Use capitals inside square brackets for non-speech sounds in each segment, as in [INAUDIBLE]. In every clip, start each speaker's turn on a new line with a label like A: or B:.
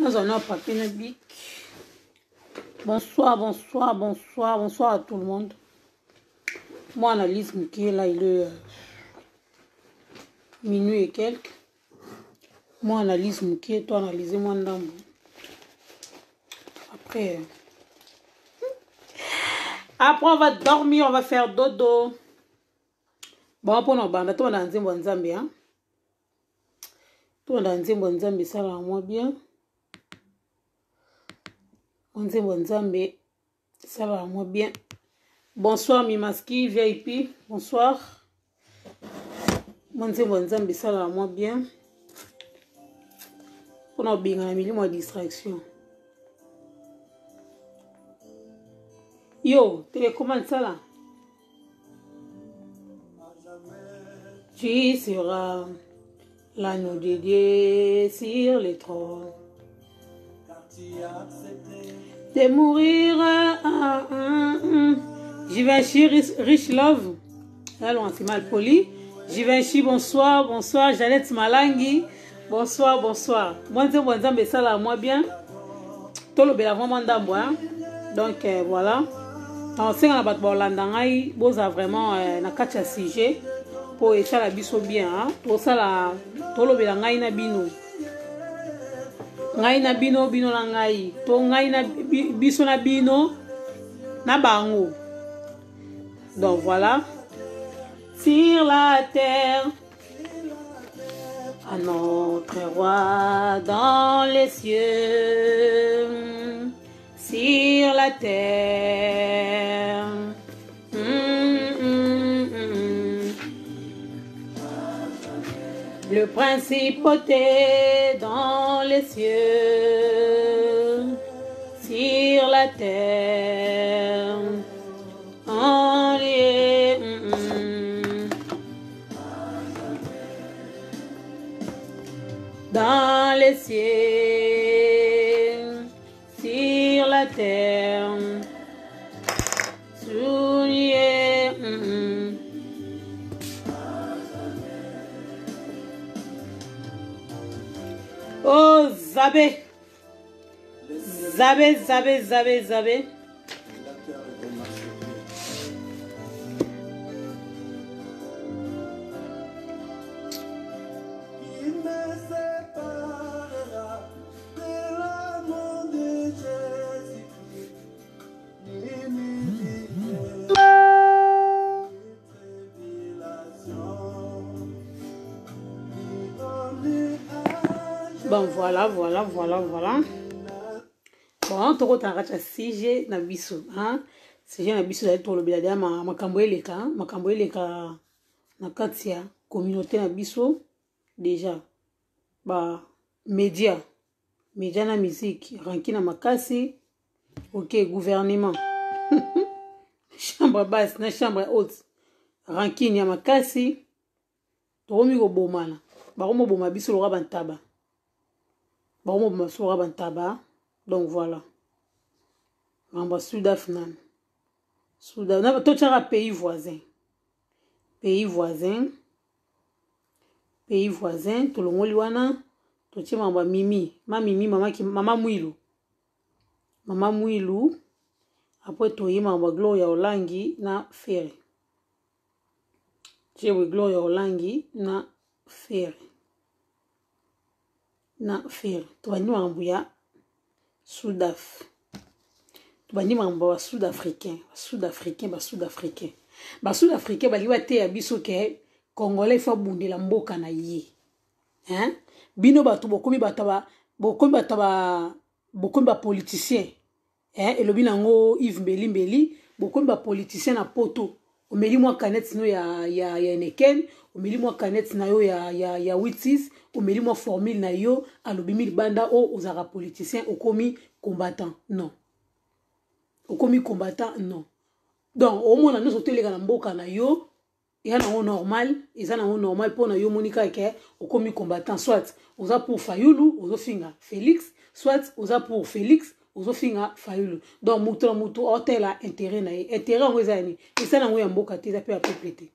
A: Nous en avons Bonsoir, bonsoir, bonsoir, bonsoir à tout le monde. Moi, analyse qui est là, il est euh, minuit et quelques. Moi, analyse qui toi, analyse moi d'ambre. Après, euh, après, on va dormir, on va faire dodo. Bon, pour nos bandes, on a un tout le On a un zambé, ça, va moins bien. o nzembo nzambe esala yango bien bonsoir mimaski vip bonsoir mo nzembo nzambe esala yango bien mpona obenga na milimo ya distraction yo télécommande sala tu seras l'anneau de Dieu sur les trônes. Car tu as accepté de mourir. Ah, ah, ah, ah. J'y vais chez Rich, Rich Love. Allons, c'est mal poli. J'y vais chez bonsoir, bonsoir, Jeannette Malangi. Bonsoir, bonsoir. Moi, je vous mais ça là, moi bien. Tout le bel moi d'abord. Donc, euh, voilà. On sait qu'on a battu Bolanda, on a vraiment euh, na kacha sujet pour échapper à biso bien. Pour ça là, tout le bel na bino. ngai na bino bino na ngai to ngai na biso na bino na bango donc voilà sur la terre à notre roi dans les cieux sur la terre le principauté dans les cieux, sur la terre, en lien, Dans les cieux, sur la terre. Oh, Zabe. Zabe, Zabe, Zabe, Zabe. voilà voilà voilà voilà bon tokotanga kati ya sujet na biso sujet na biso ezali tolobela deya makambo eleka makambo eleka na kati ya communauté na biso déjà bamédia média na musique ranki na makasi ok gouvernement [LAUGHS] chambre basse na chambre ya haute rankine ya makasi tokomi kobomana bakomoboma biso lokola bantaba bango bamasuka bantaba donc voilà ngambo ya sudaf nani sudaf totiaka pays voisin pays voisin pays voisin tolongoli wana totie mambo ya mimi ma mimi mamaki mama mwilu mama mwilu apres toye mambo ya gloire ya olangi na fere tiebwe gloire ya olangi na fere n'affaire tobandi makambo ya sudaf tobandi makambo basud africain basud africain basud africain basud africain balingi bateya biso ke congolais ifo abundela mboka na ye bino bato bokomi bato bokomi bato bokomi bapoliticien elobi nango ive mbelimbeli bokomi bapoliticien na poto omeli mwa canete no ya, ya, ya eneken omeli mwa canete na yo ya, ya, ya witis omeli mwa formule na yo alobimi libanda o ozalaka politicien okomi combattant non okomi combattant non donc omona nyonso toleka na mboka na yo eza nango normal eza nango normal mpona yo omoni kaka okomi combattant soit oza pour fayulu ozofinga félix soit oza pour félix ozofinga fayulu donc moto na moto otela intere na ye intere yango eza yani esala yango ya mboka te eza mpe ya peuple te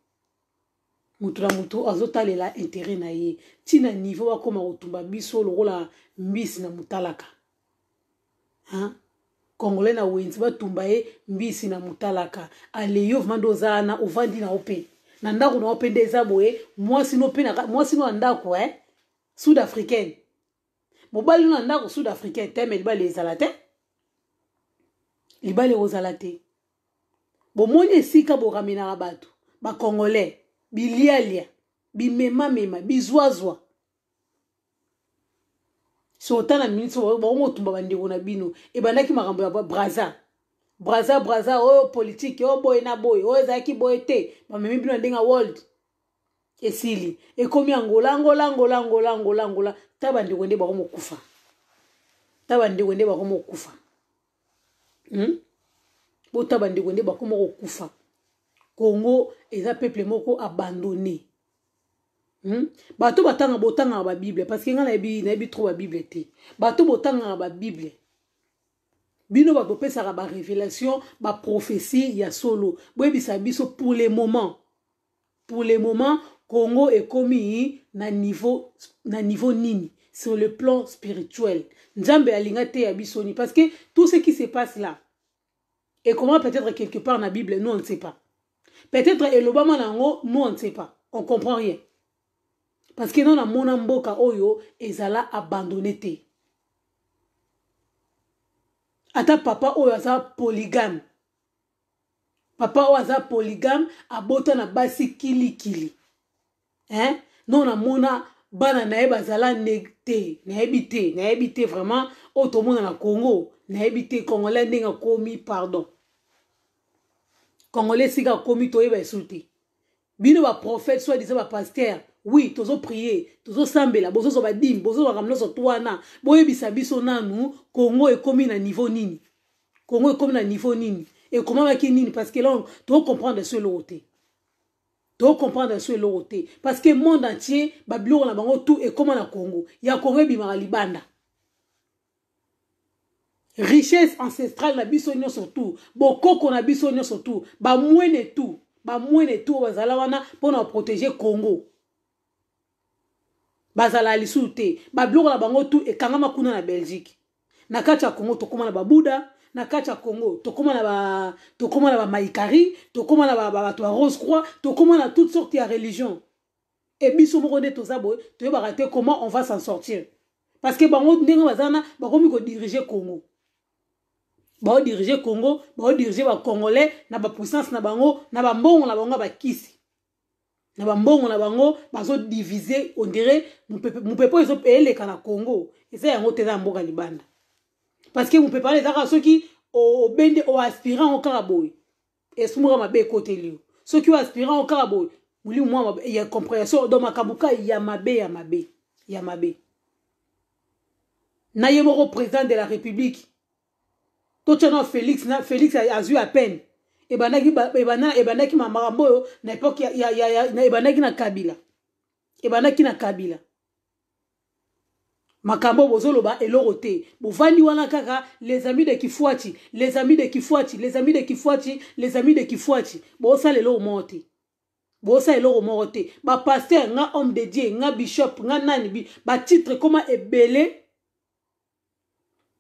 A: moto na moto azotalela intere na ye ntina niveau akóma kotumba biso lokola mbisi na motalaka congolais na wenzi batumba ye mbisi na motalaka aleyo vrima nde oza wana ovandi na yo mpe na ndako na yo mpe nde eza boye mwasino na ndako eh? sud africaine mobali no na ndako sud africaine teme libali ezala te libala ekozala te bomoni esika boraminaka bato bacongolais bilialia bimemamema bizwazwa sotala miniti bakomotumba bandeko na bino ebandaki makambo ya braza braza braza oyo oh, politike oyo oh, boye na boye oyo oh, ezalaki boye te bamemi bino na ndenge ya world esili ekomi angola ngola ngola ngola ngola ngola ta bandeko nde bakomokufa ta bandeko nde bakomokufa Hmm? bota bandeko nde bakoma kokufa congo eza peuple moko abandonné Hmm? bato batanga botangaka babible parceke ngai nayebi nayebi trop babible te bato botangaka babible bino bato bopesaka barévélation baprofesi ya solo boyebisa biso pour le moment pour le moment congo ekomi na niveau na niveau nini sur le plan spirituel nzambe alinga te ya parce que tout ce qui se passe là et comment peut-être quelque part dans la bible nous on ne sait pas peut-être elobama na nous on ne sait pas on comprend rien parce que non mona mboka oyo ezala abandonné te ata papa oyo aza polygame papa oyo polygam, polygame abota na kili kili hein? non mona bana na ye bazala nde te nayebi te nayebi te vraiment oyo tomona na congo nayebi te congolais ndenge akomi pardon congolais esika akomi toyeba esu te bino baprofete soi disa bapaster wi tozoprie tozosambela bozozwa badime bozozwa makambo nyonso twana boyebisa biso nanu congo ekomi na niveau nini congo ekomi na niveau nini ekomamaki nini parce que lan tocomprendre so eloko te tocomprendre so eloko te parce que monde entier babiloko na bango tu ekóma na congo ya congo ebimaka libanda richesse ancestrale na biso nyonso tu bokoko na biso nyonso tu bamwene tu bamwene tu oyo bazala wana mpona baprotege congo bazala ya lisusu te babiloko na bango tu ekangama kuna na belgique na kati ya congo tokóma na babuda na kati ya congo tokóma na ba tokóma na bamaikari tokóma na bato ba rose croix tokóma na toute sorte ya religion e biso moko nde toza boye toyebaka te comment on va s'en sortir parce que bango ndenge baza na bakomi kodirige congo baodirige congo baodirige bacongolais na bapuissance na bango na bambongo na bango ya bakisi na bambongo na bango bazodivise ondire mopepo eleka na congo eza yango te eza ya mboka libanda parce que mopeparle ezaka soki obende oaspirant okaka boye esprit moko mabe ekoteli yo soki oaspirant okaka boye molimo mwa ya compréhension don makambo ka ya mabe ya mabe ya mabe na ye moko président de la république totya na félix na félix azwi a peine ebandaki makambo oyo na epoke ebandaki na kabila ebandaki na kabila makambo bozoloba eloko te bovandi wana kaka les amis de kifuati les amis de kifuati les amis de kifuati les amis de kifuati bosala eloko moko te bosala eloko moko te bapaster nga homme de dieu nga bishop nga nani batitre koma ebele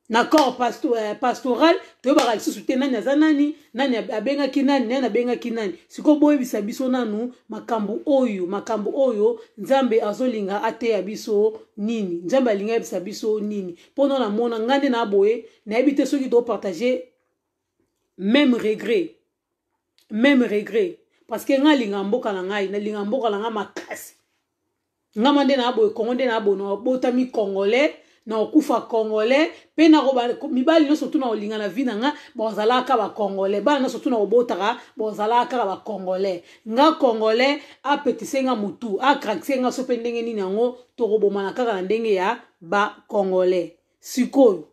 A: na corps euh, pastoral toyebaka lisusu te nani aza nani nani abengaki nani nani abengaki nani sikoyo boyebisa biso nanu makambo oyo makambo oyo nzambe azolinga ateya biso nini nzambe alinga yebisa biso nini mpona namona ngai nde naboye nayebi te soki topartage même regret même regret parce que ngai alinga mboka na ngai nalinga mboka na ngai makasi ngama nde naboye kongo nde naboye nabotami congolais na kokufa congolais mpe na mibali nyonso tuna kolinga na vi na nga bozalaka bacongolais bana nyonso tuna kobotaka bozalaka kaka bacongolais nga congolais apetise nga motu akrakise nga so mpe ndenge nini yango tokobomana kaka na ndenge ya bacongolais sikoyo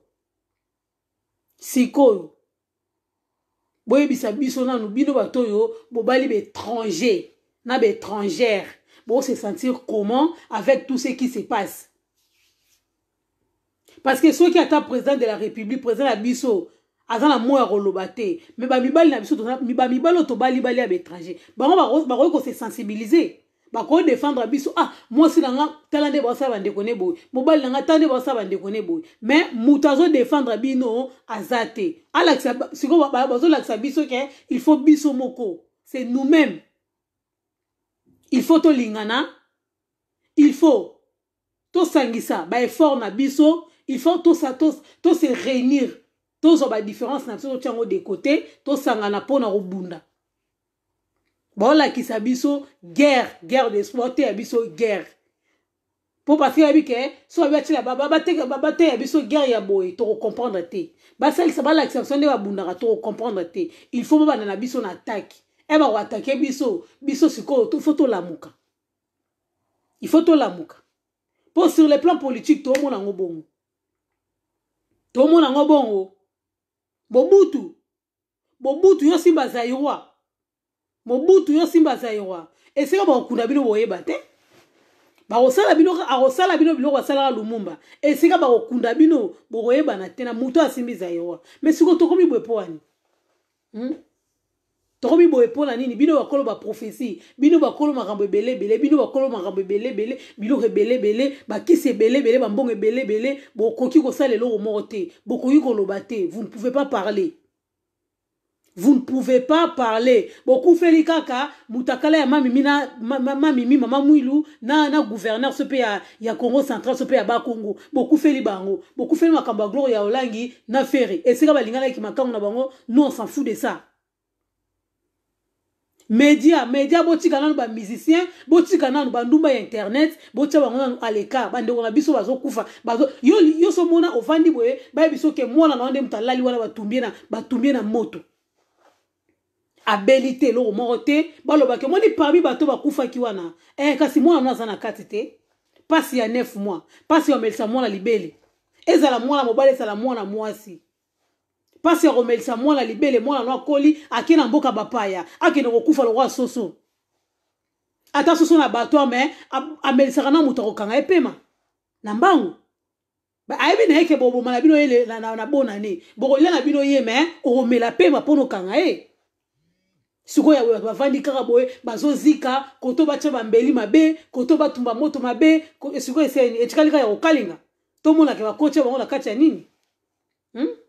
A: sikoyo boyebisa biso nanu bino bato oyo bobali baétranger na baétrangère bose sentir comment avec tout ce qui se passe parce que soki ata président de la république président na biso aza na moya koloba te me bamibali na biso bamibali oyo tobali bali ya baétranger bango bakoki kose sensibiliser bakoki défendre biso ah mwasi na nga tala nde basala bandeko ne boye mobali na nga tala nde basala bandeko ne boye me moto azodéfendre bino aza te alakisa sikoyo bazolakisa biso ke il faut biso moko c'est nous même il faut tolingana il faut tosangisa baeffort na biso il faut tous tous tous se réunir tous ba différence na biso tiango de côté tosangana mpona kobunda baolakisa biso guerre guerre d'espoir te ya biso guerre mpo bafiyabi ke so babiatila bateya biso guerre ya boye tokocomprendre te basalisa balakisa biso nde babundaka tokocomprendre te il faut mobanda na biso na atake e bakoatake biso biso sikoyo fo tolamuka il faut tolamuka mpo sur le plan politique toomona yango bongo tomona yango bongo mobutu mobutu yo simba zairwa mobutu yo simba zairwa esika bakokunda bino boyeba te bakosala bino akosala bino biloko asalaka lumumba esika bakokunda bino bokoyebana te na moto asimbi zairwa me sikoyo tokomi bwe po wani hmm? tokomi boyepola nini bino bakolo baprofesi bino bakolo makambo ebele va bino bakolo makambo bele, ba biloko bele, bele, ba ebele bele bele, ebele ebele ko sale lo morté. ko vous ne pouvez pas parler vous ne pouvez pas parler féli kaka mamimina, ya mamimi na mamimi mama mwilu na na gouverneur se paya ya, congo central se bakongo bango Beaucoup na feri na bango s'en fout de ça media media botika nanu bamusicien botika nanu bandumba ya internet botia bango nanu à l'écart bandeko na biso bazokufa yo, yo so mona ovandi boye bayebi so ke mwana na yo nde moto alali wana batumbie na, batumbie na moto abeli te eloko moko te balobaki omoni parmi bato bakufaki wana eh, kasi mwana mwana aza na kati te mpasi ya 9 mois mpasi bamelisa mwana libele ezala mwana mobali ezala mwana mwasi mpasi ya komelisa mwana libele mwana no akoli ake na mboka bapaya akende kokufa lokwa soso ata soso na bato ame amelisaka na moto akokanga ye pema na mbangu ayebi na ye ke boboma na bino ye na bona ne bokolia na bino ye me okomela pema mpona okanga ye sikoyo bavandi kaka boye bazozika koto batya bambeli mabe koto batumba moto mabe sikoyo etikali kaka ya kokalinga tomonake bakotya bango na kati ya nini hmm?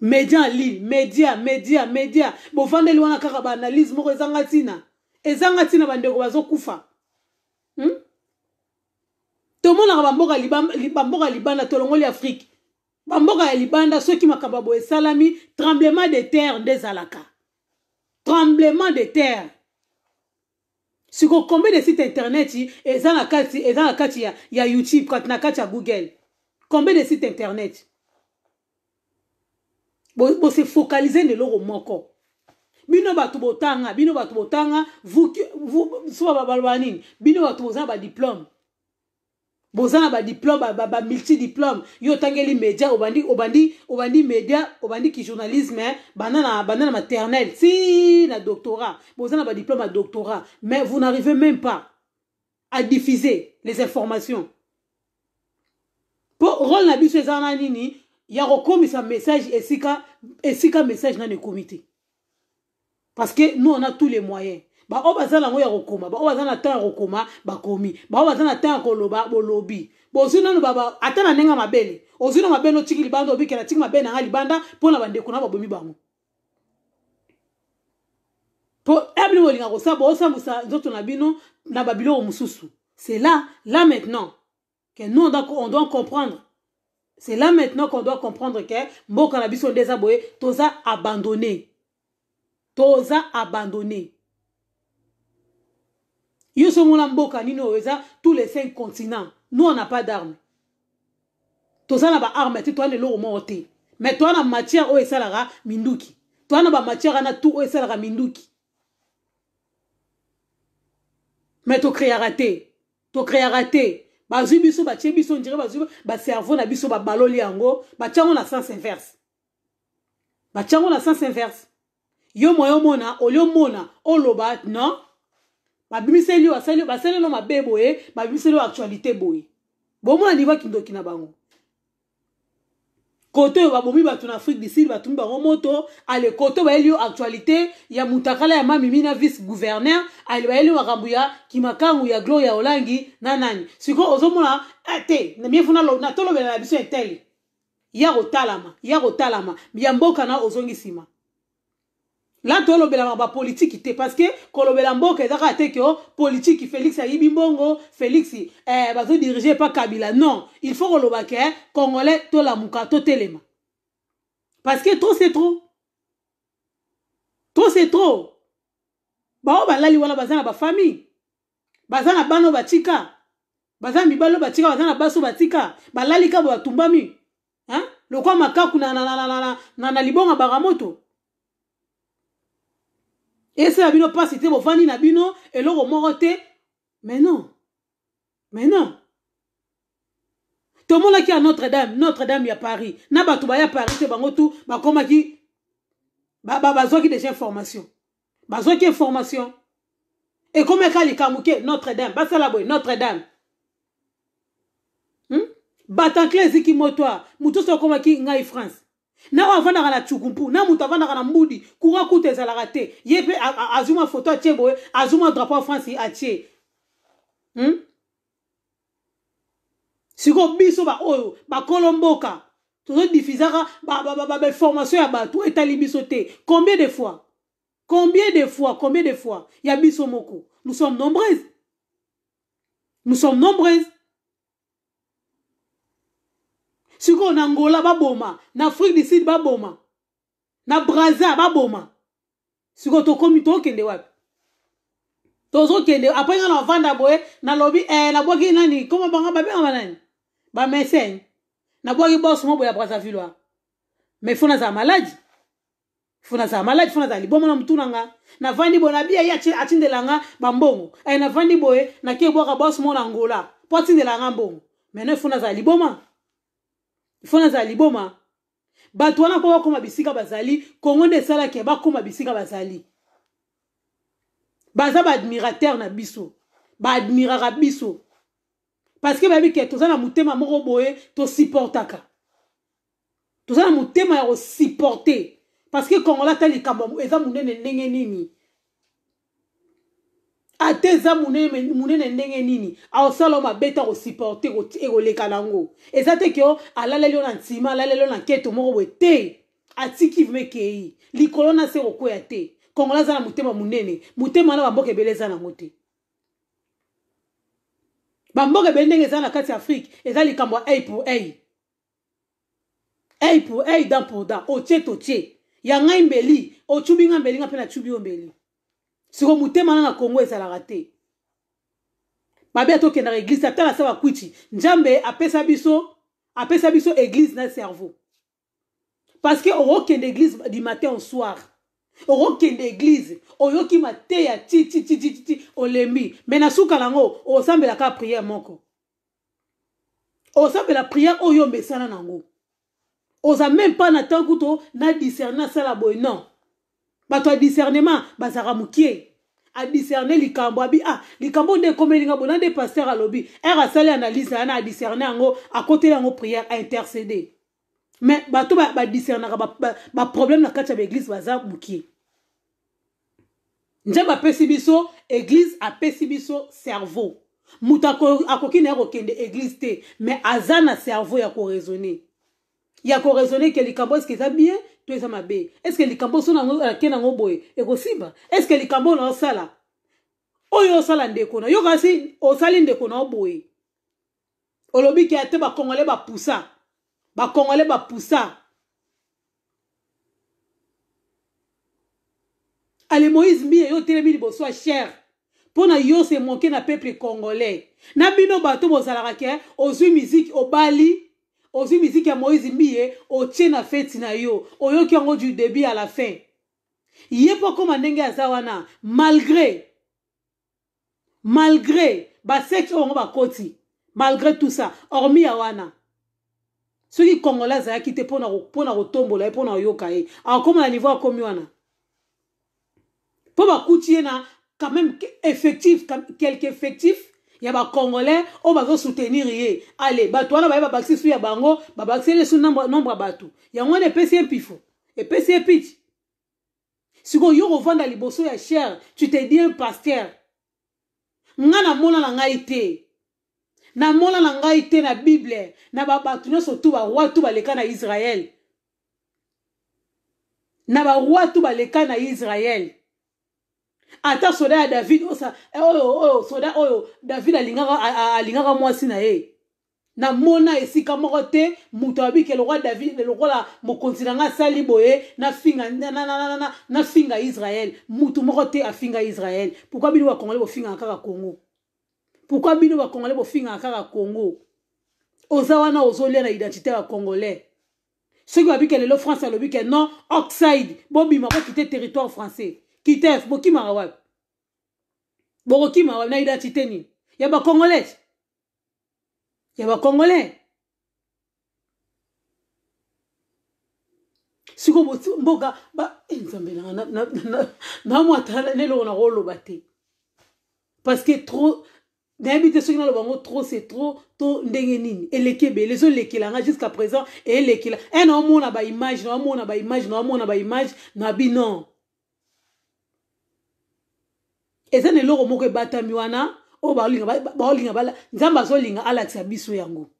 A: media en ligne media media media bovandeli wana kaka baanalyse moko ezanga ntina ezanga ntina bandeko bazokufa hmm? tomonaka bamboka libanda liba tolongoli afrike bamboka ya libanda soki makambo boye esalami tremblement de terre nde ezalaka tremblement de terre siko combien de site internet eza na kati eza na kati ya, ya youtube kati na kati ya google combien de site internet bose focaliser neloko moko bino bato botanga bino bato botanga vous soit nini bino bato diplôme. na diplôme diplôme, ba multi diplôme yo tangeli média obandi obandi obandi média obandi ki journalisme hein, banana banana maternelle si na doctorat bozanga ba diplôme à doctorat mais vous n'arrivez même pas à diffuser les informations pour rôle na biso eza nini ya kokomisa message esika esika message nani ekomi te parce que nous on a tous les moyens baoyo baza nango ya kokoma baoyo baza na temps ya kokoma bakomi baoyo baza na temps ya koloba bolobi bozwi nano baba ata na ndenge mabele ozwi na mabele otiki libanda obikela tiki mabele na nga libanda mpo na bandeko na babomi bango mpo ebili bolinga kosala boosambwisa nzoto na bino na babiloko mosusu c'est là là maintenant que nous on doit, on doit comprendre c'est là maintenant qu'on doit comprendre que mboka na biso nde eza boye toza abandonné toza abandonné yo somola mboka nini oyo eza tous les cinq continents nous on n'a pas d'arme toza na baarme te toza na eloko moko te mais toza na matière oyo esalaka minduki toza na bamatière wana tu oyo esalaka minduki mais tokreaka te tokreaka te bazwi biso batie biso ondire bazwi baservo na biso babaloli yango batiango na sens inverse batiango na sens inverse yo moya omona olia omona oloba non babimiseli yo basaleli yo mabe boye babimiseli yo actualité boye bomona nivo akindoki na bango kote oyo babomi bato na afrique du sud batumbi bango moto ale kote oyo bayeli yo actualité ya mutakala ya mamimi na vice gouverneur ale bayeli yo makambo ya kimakangu ya gloire ya olangi na nani sikoyo ozomona eh, te namie funa natolobela na biso eteli ya kotalama ya kotalama ya mboka na ozongi nsima la tolobelaka bapolitiki te parce que kolobela mboka eza kaka te ke politiki félix ayibi mbongo félix eh, bazodirige epa kabila non il faut koloba ke congolais tolamuka totelema parce que trop c'est trop trop c'est trop bao balali wana baza na bafamille baza na bana batika baza na mibali oyo batika baza na basi oyo batika balali kabo batumbami lokwa makaku na, na, na, na, na, na, na, na libonga baramoto esala bino mpasi te bovandi na bino eloko moko te mais non mais non tomonaki ya notre dame notre dame ya paris na bato baya paris te bango tu bakomaki bazwaki déjà information bazwaki information ekomeka likambo ke notre dame basala boye notre dame hmm? batankle eziki motoire motu so akomaki ngai france na oyo avandaka na tsukumpu na moto avandaka na mbudi courant kuta ezalaka te ye mpe azwi mwa foto atie boye azwi mwa drapeau ya france atie hmm? sikoyo biso baoyo bakolo mboka tozodifizaka bainformation ya bato etali biso te combien de fois combien de fois combien de fois ya biso moko nous sommes nombreuses nous sommes nombreuses sikoyo na ngola baboma na afrique du sud baboma na braza baboma sikoyo tokomi tokende wapi tozokende apres nga navanda boye nalobi eh, nabwaki nani koma bango babenga banani bamesene nabwaki boso mo boye ya brazzaville wa mai fo nazala maladi fo nazala maladi fo nazala libomo na motu na nga navandi boye nabi ye atindela nga bambongo eh, navandi boye nakei bwaka boso mo na ngola mpo atindela nga mbongo maintenant fo nazala liboma ifo nazala liboma bato wana mpo bakóma bisika bazali kongo nde esalaki bakóma bisika bazali baza baadmirateur na biso baadmiraka biso parceke bayebi ke toza na motema moko boye tosiportaka toza na motema ya kosiporte parceke kongola ta likambo eza monene ndenge nini ate eza monene ndenge nini aosala yo mabe ta kosupporte ekoleka nango eza te ke alaleli yo na ntima alaleli yo na nketo moko boye te atiki mekei likolo na se kokwea te kongola aza na motema monene motema wana bamboka ebele eza nango te bamboka ebele ndenge eza na kati ya afrike eza likambo ya ai pour ai ai pour ai dan pour dan otie totie ya ngai mbeli ocubi nga mbeli nga mpe nacubi yo mbeli siko motema na na kongo ezalaka te mabe atokendaka eglize atala sa bakwiti nzambe apesa biso apesa biso eglize na cerveau parce que okokende eglize du matin au soir okokende eglize oyoki mateya ti ti ti ti ti olembi me na suka nango osambelaka priere moko osambela priere oyo omesana nango oza même pas na ntango kuto na discerne asala boye non bato ya discernement bazalaka mokie adiscerne likambo abi ah likambo nde ekomelinga bona nde paster alobi ere asali analyse na ye na adiscerne yango akoteli yango priere aintercede me bato badiscernaka baproblème na kati ya baeglize baza mokie nzambe apesi biso eglize apesi biso cerveau moto akoki na ye kokende eglize te me aza na cerveau ya koraisonne ya koraisonne ke likambo eske eza bien to eza mabe estceke likambo so nake eh, nango boye ekosimba estceke likambo na osala oyo osala ndeko na yo kasi osali ndeko na yo boye olobi ke ate bakongole bapusa bakongole bapusa ale moïse mbiye yo otelemi liboso ya chere mpo na yo se moke na peuple congolais na bino bato bozalaka ke eh, ozwi miziki obali ozwi miziki ya moyizi mbi ye otie na feti na yo oyoki yango du début à la fin ye mpo akóma ndenge aza wana malgré malgré basexe oyo yango bakoti malgré tout ça hormi ya wana soki kongola azalaki te mpona kotombola ye mpona koyoka ye akóma na niveau akómi wana mpo bakuti ye na quand même effectif quelque effectif ya bacongolais oyo bazosoutenir ye ale bato wana baye babakisi su ya bango babakiseli su nombre ya bato yango wana epesi ye mpifo epesi ye piti sikoyo yo kovanda liboso ya chere tu te di un paster nga namona na ngai te namona na ngai te na bible na babato nyonso tu baroi tu baleka na israele na baroi tu baleka na israele ata soda ya david eh, oyo oyo soda oyo david alingaka mwasi na ye namona esika moko te moto abike lokola david lokola mokonzi nanga asali boye nafinga israel motu moko te afinga israel pourkui bino bakongole bofingaka kaka congo pourkui bino bakongole bofingaka kaka congo oza wana ozolia na identité ya congolais soki babike lelo france alobi ke non oxide bobima bokite territoire français kitef bokimaka wapi bokokima wapi na identité nini ya bacongolais ya bacongolais siko mboka eh, nzambe nanga namwata leloko nakoloba te parce que trop nayebi te soki naloba yango trop c'est trop to ndenge nini eleki ebele ezolekelanga jusqu'à présent eelekela e eh, naomona baimage naomona baimage naomona baimage na bino eza na eloko moko ebatami wana oyo baolinga bala nzambe azolinga alakisa biso yango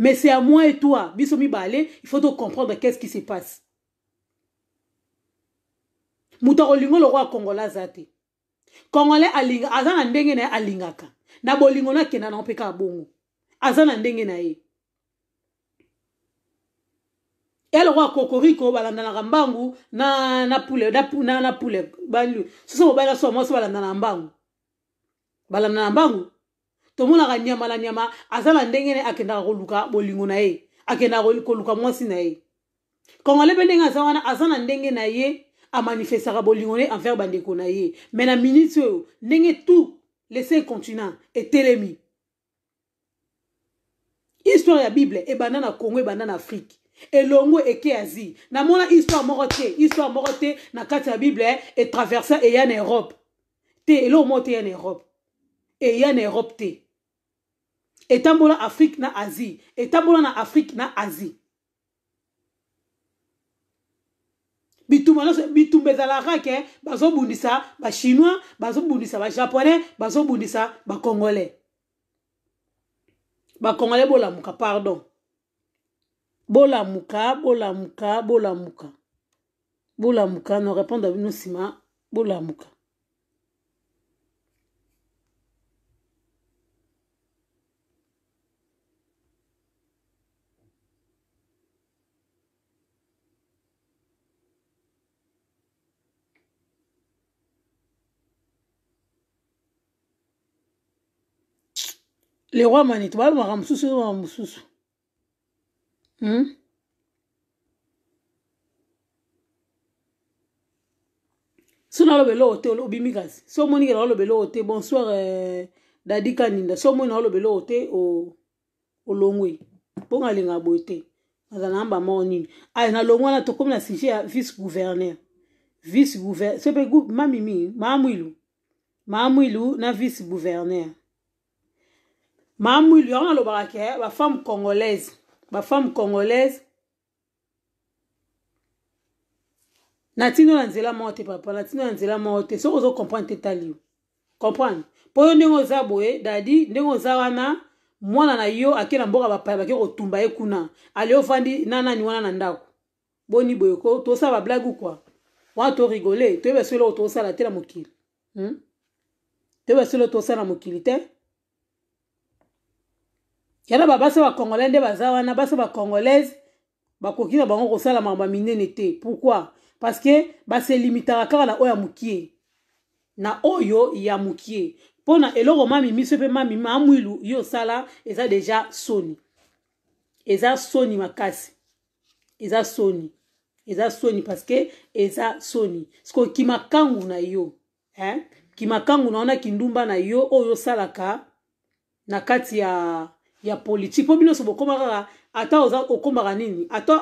A: mais c'est à moi et toi biso mibale il faut to comprendre qu'est-ce qui se passe moto akolinga lokwa akongola aza te congolais alinga aza na ndenge na ye alingaka na bolingo nakenda nango mpe kaka bongo aza na ndenge na ye ye loko akokoriko balandanaka mbangu na, na pule, na, na, na pule balu soso mobali aso mwasi balandanaka mbangu balandanaka mbangu tomonaka nyama na nyama aza na ndenge ne akendaka koluka bolingo na ye akendaka koluka mwasi na ye kongole mpe ndenge aza wana aza na ndenge na ye amanifestaka bolingo ne envers bandeko na ye me na miniti oyo ndenge tout le cinq continent etelemi histoire ya bible ebanda na congo ebanda na afrike elongo eke ya zi namona histoire moko te histoire moko te na kati ya bible etraversa eya na europe te eloko moko te eya na europe eya na europe te etambola afrique na asie etambola na afrique na asie bitumba nyonso bitumba ezalaka ke bazobundisa bachinois bazobundisa bajaponais bazobundisa bakongolais bakongolais bolamuka pardon bolamuka bolamuka bolamuka bolamuka no répondre bino nsima bolamuka le roi manito balobaka mosusu ebaka mosusu Hmm? so euh, ah, na olobela oyo te obimi kasi so omoni kela olobela oyo te bonsoir eh, dadi kaninda so omoni na olobela oyo te olongwi mponga alingaka boye te naza na amba moko nini ay na longo wana tokómi na sujet ya vice gouverneur vice gouverneur so mpe mamimi maamwilu maamwilu na vice gouverneur maamwilu yango nalobaka ke bafemme congolaise bafemme congolaise na ntino na nzela moko te papa na ntino na nzela moko te soki ozokomprendre te tali yo comprendre mpo yo ndenge oza boye dadi ndenge oza wana mwana na yo ake na mboka bapaya bake kotumba ye kuna ale ofandi na nani wana na ndako boni boye ko tosala bablage kua wana torigole toyeba solo tosala te na mokili hmm? toyeba solo tosala na mokili te yana babasi bacongolais nde baza wana basi bacongolaise bakoki na bango kosala makambo ya minene te pourkui parce que baselimitaka kaka na oyo ya mokie na oyo ya mokie mpo na eloko mamimiso mpe mamima amwilu yo osala eza deja soni eza soni makasi eza soni eza soni parce que eza soni sikoyo kima kangu na yo eh? kima kangu na wana kindumba na yo oyo osalaka na kati ya ya politike mpo bino nyonso bokoma kaka ata okomaka nini ata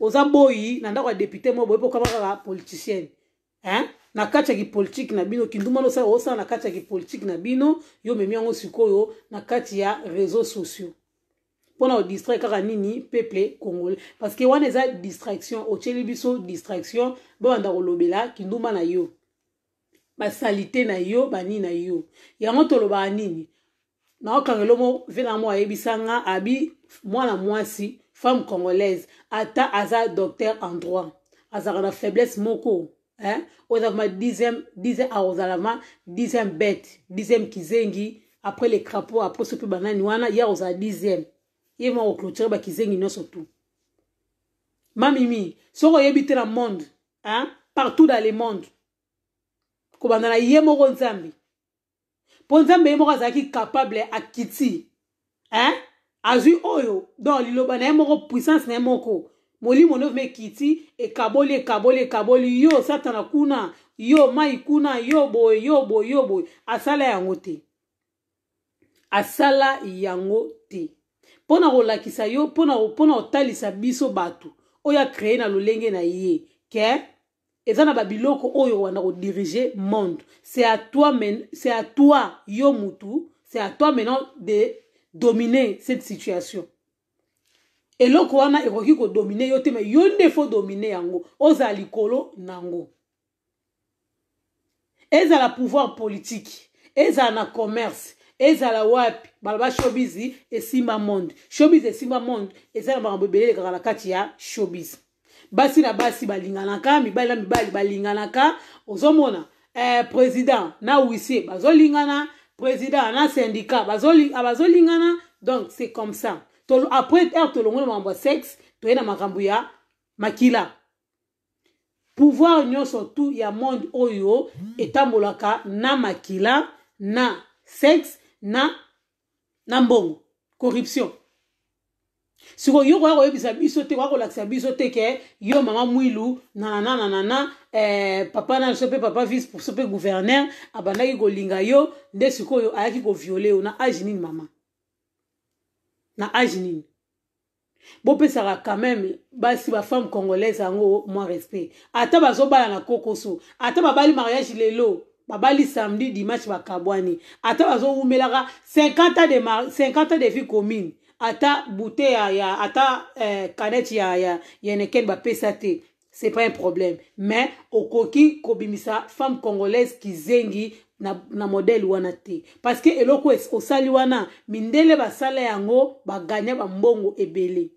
A: oza boyi na ndako ya depute moko boye pokoma kaka politicienne na kati ya kipolitike na bino kindumba no osala osala na kati ya kipolitike na bino yo omemi yango sikoyo na kati ya réseau sociaux mpona odistrai kaka nini peuple congolais parce que wana eza distraction otyeli biso distraction babanda kolobela kindumba na yo basalite na yo banini na yo yango tolobaka nini naokangela mo vena mo ayebisa nga abi mwana mwasi femme congolaise ata aza docteur en droit azalaka na faiblesse moko eh? oyo eza vraimen dixième dixième akozala ah, vraimen dixième bete dixième kizengi après le crapaud après so mpe banani wana ye akozala dixième ye mo akoclôture bakizengi nyonso tu mamimi soko oyebi te na monde hein? partout dans le monde kobanda na ye moko nzambe mpo nzambe ye moko azalaki capable akiti hein? azwi oyo donc liloba na ye moko puissance na ye moko molimo noveme ekiti ekaboli ekaboli ekaboli yo satana kuna yo mai kuna yo boye yo boye yo boye asala yango te asala yango te mpo na kolakisa yo mpo na kotalisa biso bato oyo akreye na lolenge na ye ke eza na babiloko oyo wana kodirige monde c'est à toi, men, c'est à toi yo mutu c'est à toi maintenant de dominer cette situation eloko wana ekoki kodomine yo te me yo nde fo domine yango ozala likolo nango ezala pouvoir politike ezala na commerce ezala wapi baloba shobis esimba monde shobis esimba monde eza na makambo ebele elekaka na kati ya shobis basi na basi balinganaka mibali na mibali balinganaka ozomona eh, président na huissier bazolingana président na syndicat ah, bazolingana donc c'est comme ça Tolo, après r eh, tolongoli makambo ya sexe toye na makambo ya makila pouvoir nyonso tu ya monde oyo etambolaka na makila na sexe na na mbongo corruption siko yo koya koyebisa biso te koya kolakisa biso te ke yo mama mwilu nananananana eh, papa na biso mpe papa vice so mpe gouverner abandaki kolinga yo nde sikoyo ayaki koviole yo na age nini mama na age nini bopesaka quand même basi bafemme congolaise yango mwa respect ata bazobala na kokoso ata babali mariage lelo babali samedi dimanche bakabwani ata bazowumelaka 50 ans de, 50 ans de vie commune ata bute ya, ya ata eh, kaneti ya, ya, ya nekeni bapesa te c'est pas un problème mais okoki kobimisa femme congolaise kizengi na, na modele wana te parce que eloko osali wana mindele basala yango baganya bambongo ebele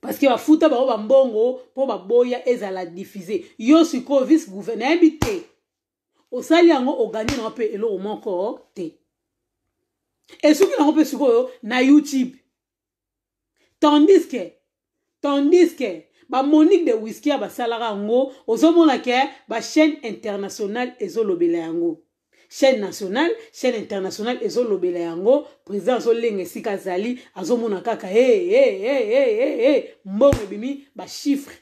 A: parce que bafuta bango bambongo mpo baboya ezala diffuse yo sikoyo vice gouver nayebi te osali yango oganye nango mpe eloko moko te esuki nango mpe sikoyo na youtube tandis ke tandis ke bamonique de wiskia basalaka yango ozomona ke bachaîne internationale ezolobela yango chaîne nationale chaîne internationale ezolobela yango président azolenga esika azali azomona kaka hey, hey, hey, hey, hey, hey. mbongo ebimi bachiffre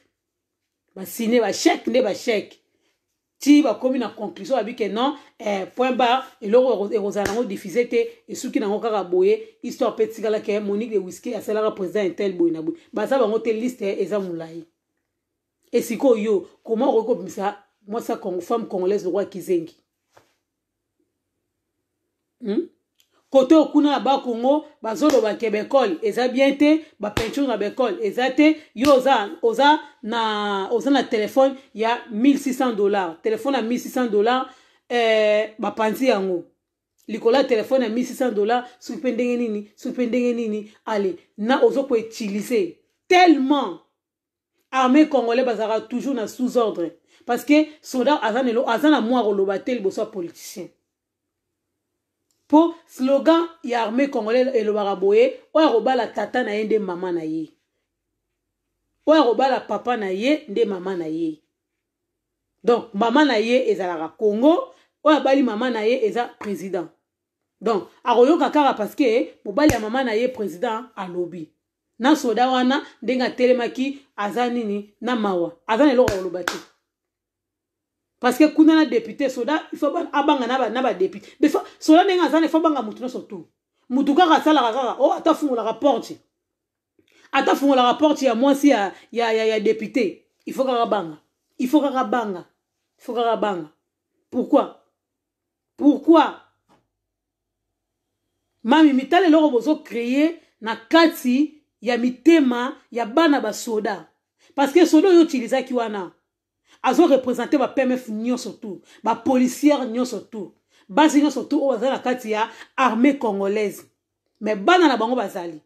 A: basine basheke nde basheke ti bakomi na conclusion babi ke non eh, point bar eloko ekozala nango diffuse te esuki nango kaka boye histoire mpe etikala ke monique de wiski asalaka président intel boye na boye baza bango te liste eh, eza molai esikoyo eh, koma okoki kobimisa mwasi femme congolaise lokwa kizengi hmm? kote oyo kuna na bakongo bazolobaka bekole eza bien te bapeinture na bekole eza te yo oza, oza na, oza na telefone ya 1600 dollar telefone ya 1600 dollar eh, bapanzi yango likolo ya telefone ya 1600 dollar soki mpe ndenge nini soki mpe ndenge nini ale na ozokoutilize tellement armée congolais bazalaka toujours na sous ordre parce que soldat aza na mwa koloba te liboso ya politicien mpo slogan ya armée congolais elobaka boye oyo akobala tata na ye nde mama na ye oyo akobala papa na ye nde mama na ye donc mama na ye ezalaka congo oyo abali mama na ye eza président donc akoyoka kaka parceke mobali ya mama na ye président alobi na soda wana ndenge atelemaki aza nini na mawa aza na eloko akoloba te parce que kuna na député soda ifo abanga na na badéputé befo soda ndenge aza na ifo abanga motu nyonso tu motu kaka asalaka kaka o oh, ata afungolaka porte ata afungolaka porte ya mwasi ya, ya, ya, ya député ifo kaka banga ifo kaka banga ifo kaka banga pourquoi pourquoi mami mitala eloko bozokreye na kati ya mitema ya bana basoda parce que soda oyo otilizaki wana azorepresente bapmf nyonso tu bapolisiere nyonso tu basi nyonso tu oyo bazali na kati ya armée congolaise me bana na bango bazali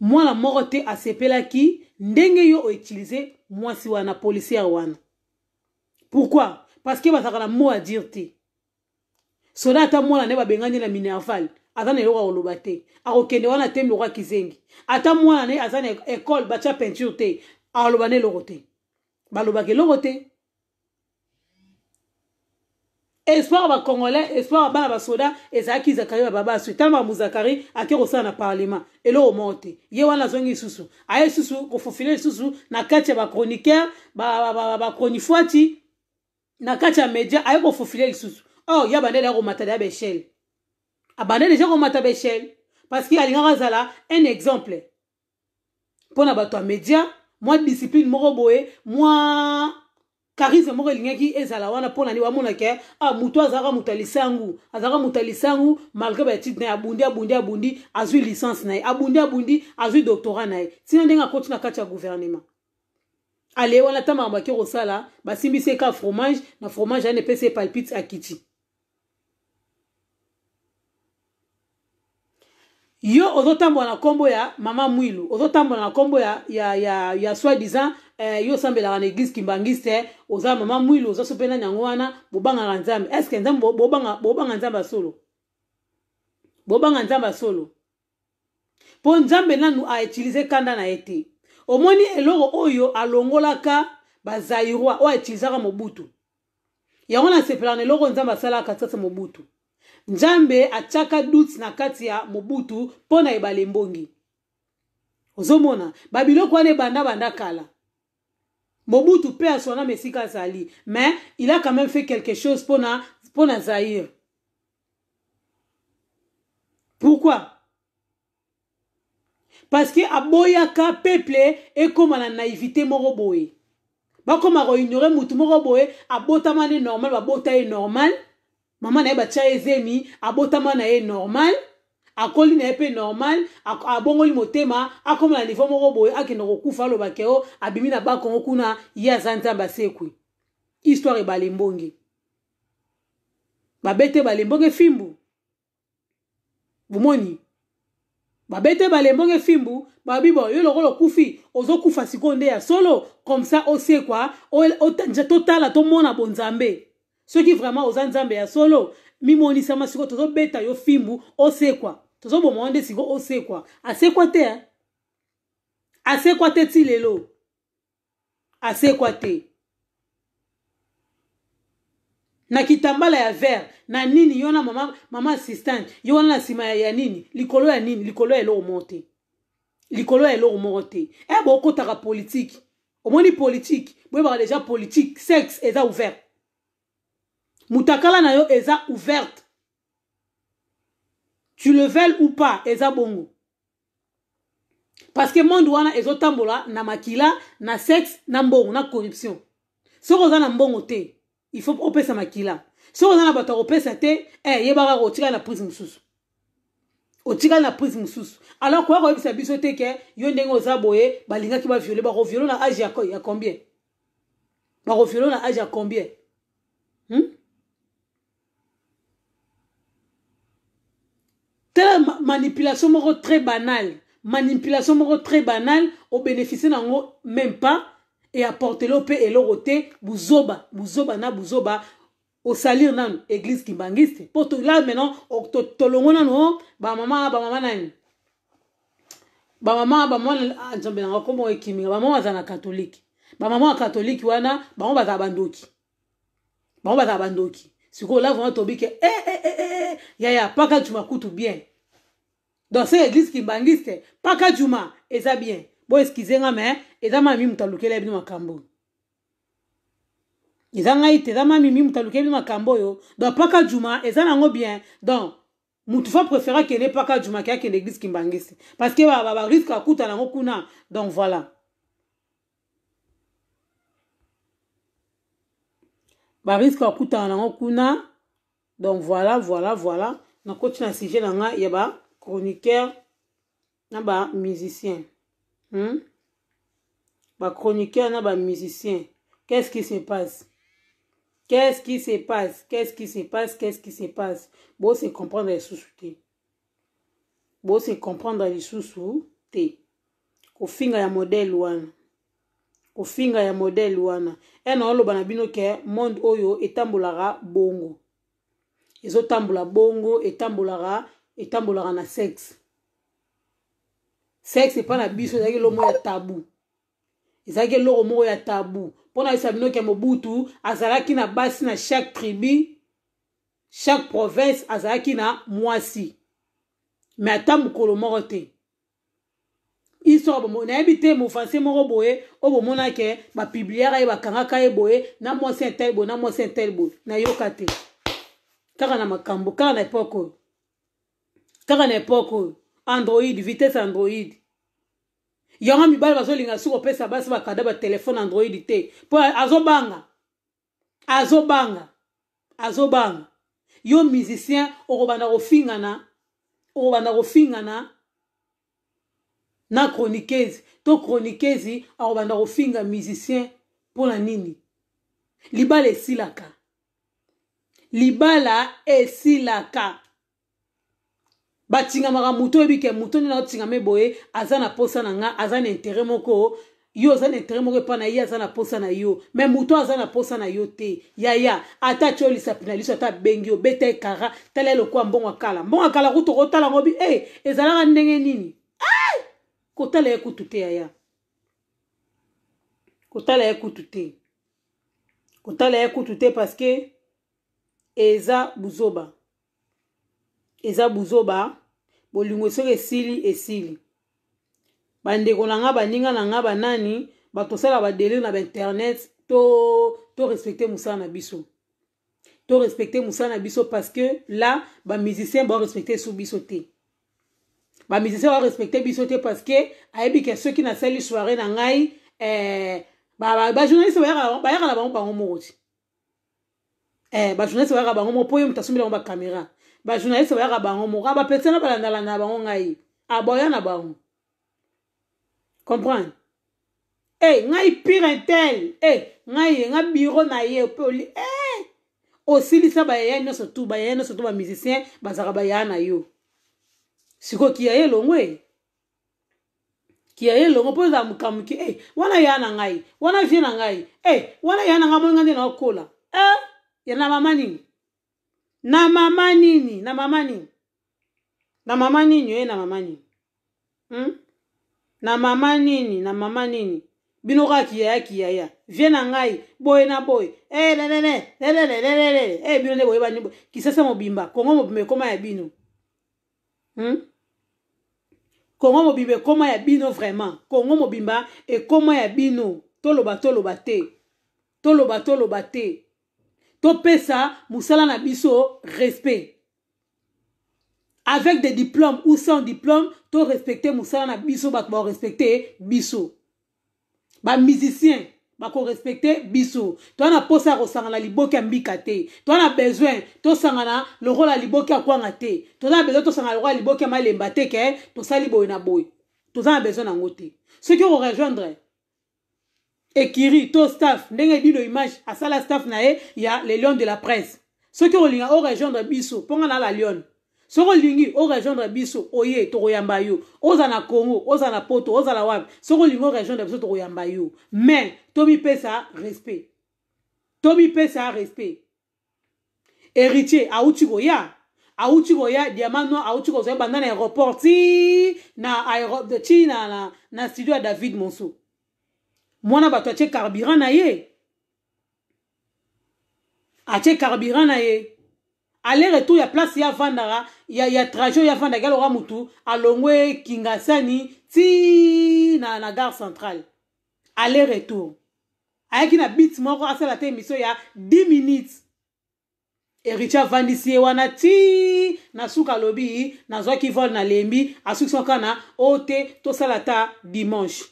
A: mwana moko te asepelaki ndenge yo outilize mwasi wana policiere wana pourkui parceke bazalaka na mo adire te soda ata mwana ne babengani na minerval aza na eloko akoloba te akokende wana te miloko akizengi ata mwana ne aza na ekole batya peinture te akoloba na eloko te balobaka eloko te espoir bacongolais espoir bana basoda ezalaki zakari bababasu ntango bamuzakari ake kosala na parlement eloko moko te ye wana azongi lisusu aye lisusu kofofile lisusu na kati ya bachroniqueur bacronifwati na kati ya média aye kofofile lisusu or oh, ye abandeli ya komata ya beshele abandeli deja komata beshele parce ke alingaka azala un exemple mpo na bato ya média mwa discipline moko boye mwa karisme moko elingaki ezala wana mpo nani wamona ke ah, moto azalaka moto ya lisangu azalaka moto ya lisangu malgré baétude na ye abundi abundi abundi azwi licence na ye abundi abundi azwi doctorat na ye ntina ndenge akoti na kati ya gouvernement ale wana ntango makambo ake kosala basimbisi ye ka fromage na fromage ane epesa ye palpite akiti yo ozotambola na nkombo ya mama mwilu ozotambola na nkombo ya, ya, ya, ya soi disant eh, yo osambelaka na eglize kimbangisi te oza mama mwilu ozosopenani yango wana bobangaka nzambe estce nzambe bobanga, bobanga nzambe asolo bobanga nzambe asolo mpo nzambe nanu autilize kanda na ye te omoni eloko oyo alongolaka bazairwa oyo autilisaka mobutu yango nasepelaka na eloko nzambe asalaka katikati ya mobutu nzambe atiaka dute na kati ya mobutu mpo na ebale mbongi ozomona babiloko wana ebanda banda kala mobutu mpe aswana mesika azali mais il a quand même fait quelque chose mpona mpona zaire pourquoi parce que aboyaka peuple ekóma na naivité moko boye bakóma koignore motu moko boye abotama nde normal babota ye normal, normal mama na ye batia ye zemi abotama na ye normal akoli na ye mpe normal abongoli motema akoma na nivo moko boye akende kokufa alobake o abimi na bakongo kuna ye aza nzambe asekwi histoire ebalembonge babete balembonge fimbu bomoni babete balembonge fimbu babi bo yo lokola okufi ozokufa sikoyo nde ya solo comme ça osekwa otanja totala tomona bonzambe soki vraiment oza nzambe ya solo mimonisama sikoyo tozobeta yo fimbu osekwa tozoboma wa nde sikoyo osekwa asekwa te asekwa te ti lelo asekwa te na kitambala ya vert na nini yo na mama, mama assistant yo wana na nsima ya nini likolo ya nini likolo ya eloko moko te likolo ya eloko moko te e eh, bokotaka politike omoni politike boyebaka deja politike sexe eza ouverte mutakala na yo eza ouverte tu le velles ou pas eza bongo parce que monde wana ezotambola na makila na sexe na mbongo na corruption soki oza na mbongo te il faut opesa makila soki oza na bato ya kopesa te eh, yeba kaka otikali na prise mosusu otikali na prise mosusu alors koya koyebisa biso te ke yo ndenge oza boye balingaki baviole bakoviole na age ya combien bakoviole na age ya combien hmm? tele manipulation moko très banale manipulation moko très banale obénéficie nango même pas et apportele mpe eloko te buzoba buzoba na buzoba osalir nanu église kimbangiste mpo la maintenant tolongo nanu oh, bamama bamama nani bamama bamama ah, nzambe nanga kombo ekiminga bamama baza na katolike bamama ya katolike wana bango bazala bandoki bango bazala bandoki sikoyo olavona tobi ke e eh, eh, eh, yaya mpaka juma kutu bien donc se église kimbangisi te mpaka juma eza bien boeskize nga me eza mami moto alukela bino makambo eza ngai te eza mami mi moto alukela bino makambo oyo donc mpaka juma eza nango bien donc mutu fa préféra akende mpaka juma ke akende église kimbangisi parce ke bariske akuta nango kuna donc voilà bariske bakutana nango kuna donc voilà voilà voilà nakoti na sujet na ngai ya bachroniqueur na bamusicien hmm? bachroniqueur na bamusicien qu'est ce qui se passe qu'est ce qui se passe qu'est ce qui se passe qu'est ce qui se passe bose comprendre lisusu te bose comprendre lisusu te kofinga ya modele wana kofinga ya modele wana ene oloba na bino ke monde oyo etambolaka bongo ezotambola bongo etambolaka etambolaka na sexe sexe epai na biso ezalaki eloko moko ya tabu ezalaki eloko moko ya tabu mpona yebisa bino ke mobutu azalaki na basi na chaque tribu chaque province azalaki na mwasi me ata mokolo moko te i sɔrɔ bomo nayebi te mofanse moko boye o bomonaka ye bapibliaka ye bakangaka ye boye na mwasi etali boye na mwasi etali boye nayoka te kaka na makambo kaka na epoke oyo kaka na epoke oyo android vitese android yango mibali bazolinga soki kopesa basi bakada batelefone android te mpo azobanga azobanga azobanga yo musicien okobanda kofingana okobanda kofingana na chroniqueuse to chroniqueuse akobanda kofinga musicien mpo na nini libala esilaka libala esilaka batingamaka moto oyebike moto nini aotingama eboye aza na mposa na nga aza na intere moko yo aza na intere moko epai na ye aza na mposa na yo me moto aza na mposa na yo te yaya ata ti olisapi na liso ata abengi yo beta ekara tala eloko ya mbongo akala mbongo akala kutu kotala ngo bi e eh, ezalaka ndenge nini kotala ye kutu te yaya kotala ye kutu te kotala ye kutu te parceke eza buzoba eza buzoba bolingo soki esili esili bandeko na nga baninga na nga banani bato tosala badelire na bainternet to, to respecte mosala na biso to respecte mosala na biso parce que la bamusicien barespecte so biso te bamisicien barespecte biso te parceke ayebi ke soki nasali soire na ngai eh, bajournaliste bayaka na bango bango moko ti eh, bajournaliste bayaka bango moko mpo yo moto asombi bango bacaméra bajournaliste bayaka bango moko abapesana ah, balandalanda na bango ngai aboya ah, na bango comprendre e eh, ngai pire intel e ngai ye nga biro na ye mpe oli e osilisa bayeya nyonso tu bayeya nyonso tu bamusicien bazalaka bayeya na yo sikoyo kia ye elongo e kia ye elongo mpo ezala mokamoki e eh, wana ya na ngai wana vie na ngai e wana ya na ngai molinga nde naokola e eh, ya na mama nini na mama nini na mama nini na mama nini oye na mama nini hmm? na mama nini na mama nini bino kaka kiyaya kiyaya vie na ngai boye na boye e lelele lelelelelele e bino nde boyebani boye kisasa mobimba kongo mobimba ekóma ya bino hmm? kongo mobimba ekóma ya bino vraiment kongo mobimba ekóma ya bino toloba toloba te toloba toloba te topesa mosala na biso respect avec des diplômes ou sans diplôme to respecte mosala na biso bato barespecte biso bamusicien bakorespecte biso toa na mposa ya kosangana liboki ya mbika te toa na besoin tosangana lokola liboki ya kwanga te toza na besoin tosangana lokola liboki ya malemba te ke tosali boye na boye toza na besoin nango te soki okorejoindre ekiri to staff ndenge bino image asala staff na ye ya le lion de la presse soki olinga orejoindre biso mponga na balione soki olingi orejoindre biso oye tokoyamba yo oza na congo oza na poto ozala wapi soki olingi orejoindre biso tokoyamba yo mais tomipesa respect tomipesa respect héritier awuti koya awuti koya diamant noir awuti kozwa banda na aéroport ti na aéro ti na, na, na studio ya david monso mwana bato atie carburant na ye atie carburant na ye aller retour ya place ye avandaka ya, ya trajet oyo avandaka aloka motu alongwe kingasani ti na, na gare centrale aller retour ayaki na bit moko asala te émission ya 10 minutes eriche avandisi ye wana ti na suka alobi nazwaki vol na lembi asukisi moko na o te tosala ta dimanche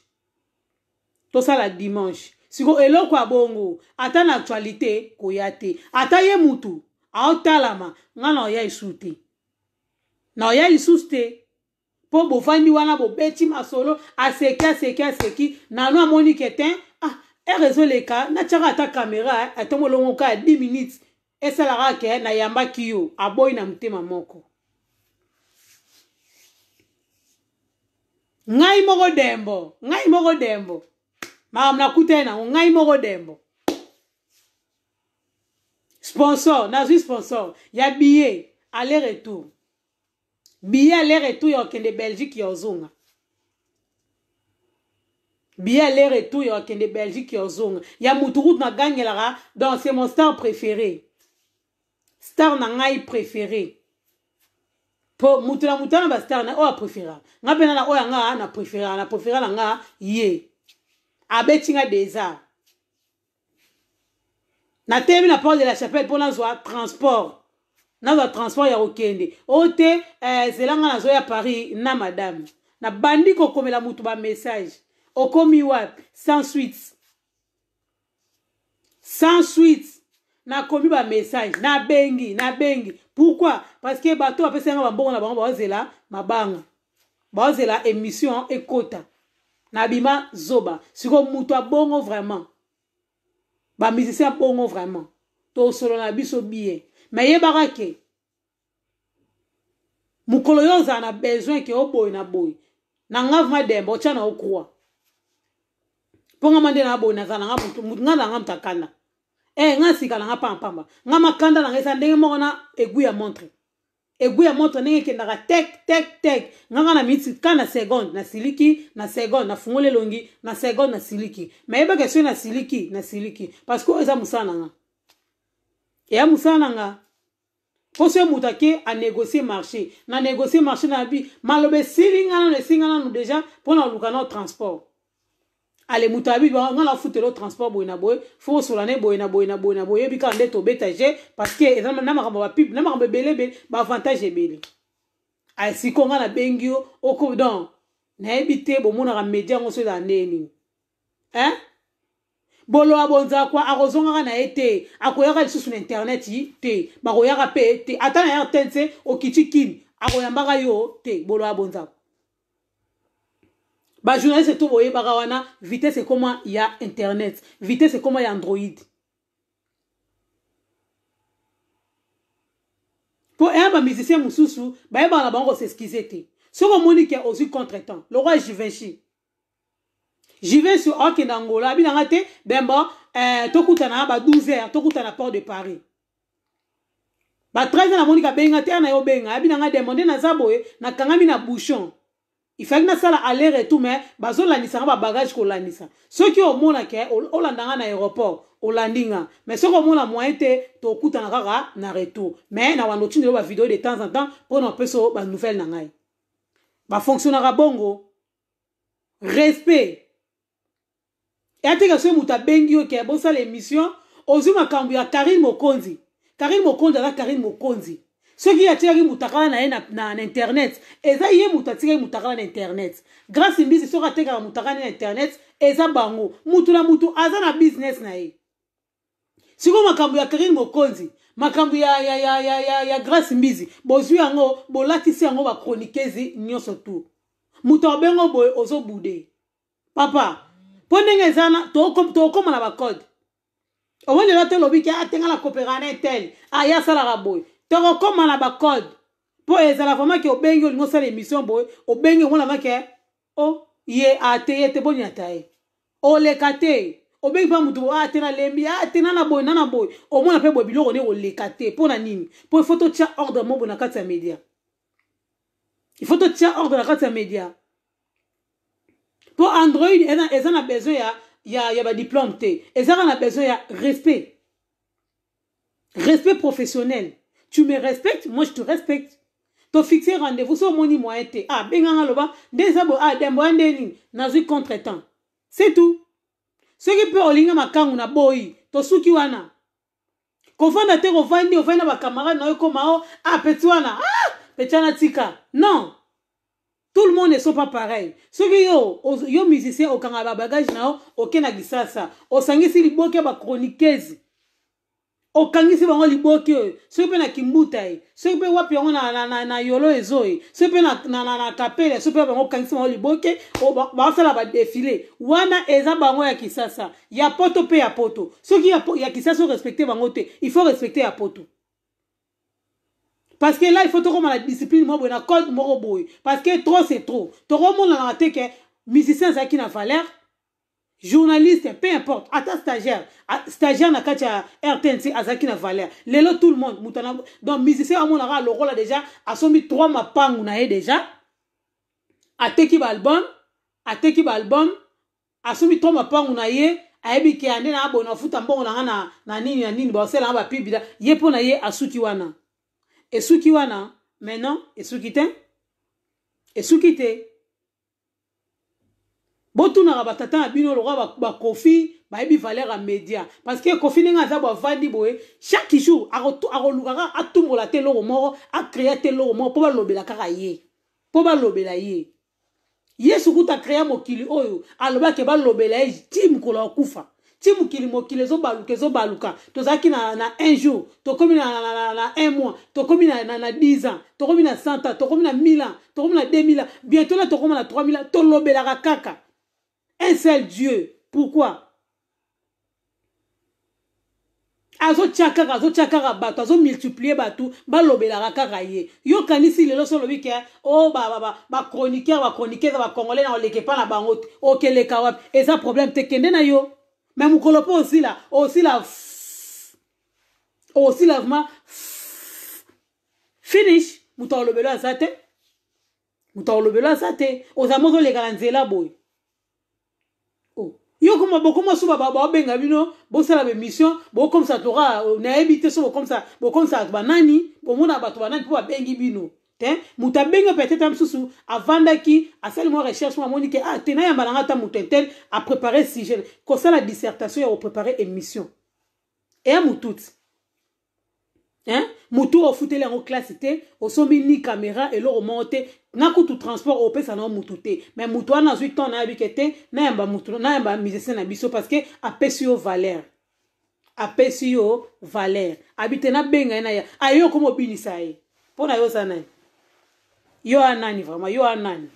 A: tosala dimanche sikoyo eloko ya bongo ata na actualité koya te ata ye mutu aw talama nga na oya esu te na oya lisusu te mpo bovandi wana bobeti masolo aseki aseki aseki nano amoni kete ah ere ezoleka natiaka ata kamera atombolongo ka ya 10 minutes esalaka ke nayambaki yo aboyi na motema moko ngai moko dembo ngai moko dembo makambo nakutai nango ngai moko dembo sponsor nazwi sponsor ya billet aller retour billet aller retour ya okende belgique yozonga billet aller retour ya okende belgique yozonga ya motu route nagangelaka donc c'est mon star préféré star na ngai préféré po motu na motu ana bastar na oyo apréféra ngai mpe na na oyo anga na préféra na préféra na nga ye abeti nga desart natelemi na porte de la chapelle mpo nazwa transport nazwa transport ya kokende oyo te eh, zela nga nazoya paris na madame nabandi kokomela motu bamessage okomi wapi sans suite sans suite nakomi bamessage nabengi nabengi pourkui parce que bato bapesanga bambongo na bango baozela mabanga baozela émission ekota nabima zoba siko moto abongo vraiment bamusicien bongo vraiment tosolo na biso bien me yebaka ke mokolo yo ozala na besoin ke oboye na boye na nga vrima demba otya na okroi mpo nga ma nde na boye nazala nga nga na nga moto akanda e nga sika na nga pampamba nga makanda na nga eza ndenge moko na egu ya montre egu ya moto ndenge ekendaka tek tek tek nganga na miniti ka na segonde nasiliki na segonde nafungoli elongi na segonde nasiliki me yebaka soki nasiliki nasiliki parce que oyo eza mosala na nga eya mosala na nga mpo soki moto ake anégocie marché na négocie marché na bi maloba esili nga nano esili nga nano déjà mpo na oluka nao transport ale moto abi nga na futela transport boye na boye fo osola ne boye na boye na boye na boye oyebi kaka nde tobeta je parce que eza na makambo bapipe na makambo ebele ebele baavantage ebele asiko nga nabengi yo oko don nayebi te bomonaka media yango so ezala nde nini hein bolowa bonzakwa akozongaka na ye te akoyaka lisusu na internet te bakoyaka mpe te ata na yaka te nse okiti kini akoyambaka yo te bolowa bonzakwa bajournaliste to boyebaka wana vitese ekoma ya internet vitese ekoma ya android mpo eya bamusicien mosusu bayebaka na bango koseskize te soki omoni ke ozwi contretemps le roi givenchy givenchy akenda angola abinanga te bemba eh, tokutana na ba 12 heures tokutana port de paris ba 13 namoni kabenga te ana yo benga abinanga demande naza boye nakangami na bouchon ifaki nasala aller retour mais bazolandisanga babagage kolandisa soki omona ke olandanga na aéroport olandi nga mais soki omona moyen te tokutana kaka na retour mais na wanda otindelo bavideo de temps en temps mpona opesa banouvelle na ngai bafonctionnaka bongo respect eya teke soki moto abengi yo ke bosala émission ozwi makambo ya karine mokonzi karine mokonzi aza karine mokonzi soki atiaki moto akala na ye na, na, na internet eza ye moto atiaki moto akala na internet grace mbisi soki atekaka moto akala na internet eza bango motu na motu aza na business na ye sikoyo makambo ya karine mokonzi makambo ya, ya, ya, ya, ya, ya grace mbizi bozwi yango bolatisi yango bakronikezi nyonso tu moto abengo boye ozobude papa mpo ndenge eza na tokokoma na bacode omoni lelo te olobiki atengana coopéranin tel aya asalaka boye tokokóma na bacode mpo ezala vraimen ke obengi olingi osala émission boye obengi omona make o oh, ye ate ye te boni ata ye oleka te obengi mpa motu ate ah, nalembi ate ah, nana boye nana boye omona mpe boye biloko nde oleka te mpo na nini mpo ifo totia ordre mobo na kati ya média ifo totia ordre na kati ya média mpo android eza na besoin ya, ya, ya badiplôme te ezaka na besoin ya respect respect professionnel tu me respectes moi je te respecte tofixe rendez-vous so omoni moyen te abenganga ah, loba nde eza bo adembo ah, ya nde nini nazwi contre temps c'est tout soki mpe olinga makangu na boyi tosuki wana kovanda te kovandi ovandi na bacamarade na yo ekoma o ah peti wana ah peti wana tika non tout le monde eso pas pareil soki yo yo musicien okanga babagage na yo okenda kisasa osangisi liboki ya bachroniqueuse okangisi bango liboki oyo soki mpe na kimbuta ye soki mpe wapi yango na, na, na, na yolo ezo ye soki mpe na, na, na, na kapele soki mpe bango okangisi bango liboki baosala badefile wana eza bango ya kisasa ya poto mpe ya poto soki ya, ya kisasa orespecte bango te il faut respecte ya poto parce que là il faut tokóma na discipline moko boye na code moko boye parce que trop c'est trop tokomonanaka te ke musicien azalaki na valeur journaliste peu importe ata stagiaire stagiaire na kati ya rtnc azalaki na valeur lelo tout le monde mutana donc musicien amonaka alokola déjà asombi trois mapangu na ye déjà ateki baalbum ateki baalbum asombi trois mapangu na ye ayebi ke ande na abona afuta mbongo nanga na, na nini na nini baoselanga bapibida ye mpo na ye asuki wana esuki wana maintenant esuki te esuki te botunaka batata na bino lokwa bakofi bayebi valeur ya média parce que kofi ndenge aza bavandi boye chaque jour akoluka kaka atumbola te eloko moko akrea te eloko moko mpo balobela kaka ye mpo balobela ye yesu kuta akrea mokili oyo alobaki balobela ye ti mokolo akufa ti mokili mokili ezobaluka ezobaluka tozalaki na, na un jour tokomi na, na, na, na un mois tokomi na, na, na 10 ans tokomi na 100 ans tokomi na 1000 ans tokomi na 2000 ans bientôt na tokoma na 3000 ans tolobelaka kaka un seul Dieu. Pourquoi azotia kaka azotia kaka bato azomultiplie bato balobelaka kaka ye yokanisi lelo so olobi ke o oh, bachroniqeur bachroniqeuse bacongolais na oleke mpa na bango te oh, okeleka wapi eza problème te kende na yo me mokolo mpo osila osila osila vraimen finish moto alobelo aza te moto alobelo aza te oza moko ozoleka na nzela boye yo kuma bokoma so babenga bino bosala bemission bokomisa toka nayebi te so bokomisaa banani bomona bato banani mpo babengi bino te moto abenga peut-être mosusu avandaki asali mwa recherche mo amoni ke ah te nayamba nanga ata moto intel aprépare sujet kosala dissertation ya koprépare émission eya motuti hein? motu ofuteli yango klasi te osombi ni kamera eloko moko te na kutu transport opesa na yo motu te me motu wana azwi temps nayebi ke te nayamba motu nayamba musicien na biso parceke apesi yo valeur apesi yo valeur abi te nabenga ye na ya aye okoma obinisa ye mpo na yo oza nani yo anani vraiment yo anani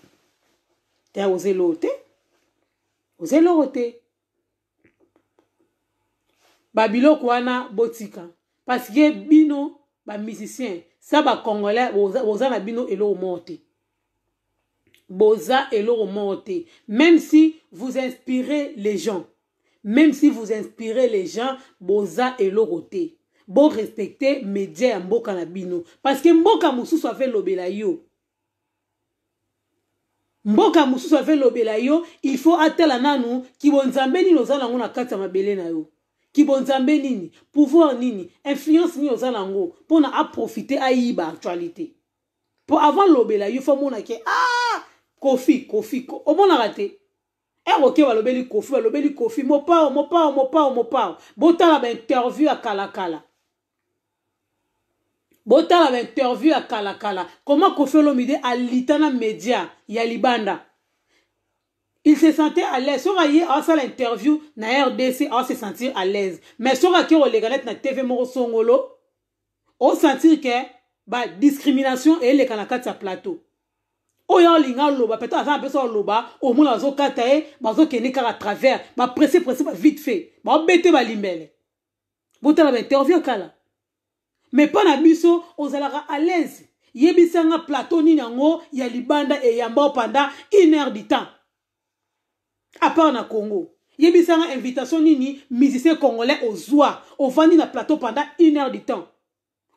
A: te oza eloko te oza eloko te babiloko wana botika parceke bino bamusicien sa bacongolais boza, boza na bino eloko moko te boza eloko moko te même si vous inspirez les gens même si vous inspirez les gens boza eloko te borespecte media ya mboka na bino parceke mboka mosusu afe lobela yo mboka mosusu afe lobela yo il faut atala nanu kibonzambe nini oza nango na kati ya mabele na yo kibonzambe nini pouvoir nini influence nini oza nango mpona aprofite ayiba actualité mpo avant lobela yo fo omonake ah kofi kofi omonaka te eroke balobeli kofi balobeli kofi mopao mopao mopao mopao botala bainterview ya kalakala botala bainterview ya kalakala koma kofi olomide alita na media ya libanda il se sentait à l'aise soki aye asala interview na rdc ase sentir à l'aise mais soki akei koleka neti na tv moko songolo osentir ke badiscrimination eyeleka na kati ya plateau oyo alinga aloba peut-être aza na mpeso aloba omona bazokata ye bazokende kaka travers bapresse presse bavite fait baobete balimbele botala bainterview kala mais mpo na biso ozalaka à l'aise yebisanga plateau nini yango ya libanda eyamba opanda une heure du temps à part na congo yebisanga invitation nini musicien congolais ozwa ovandi na plateau pendant une heure du temps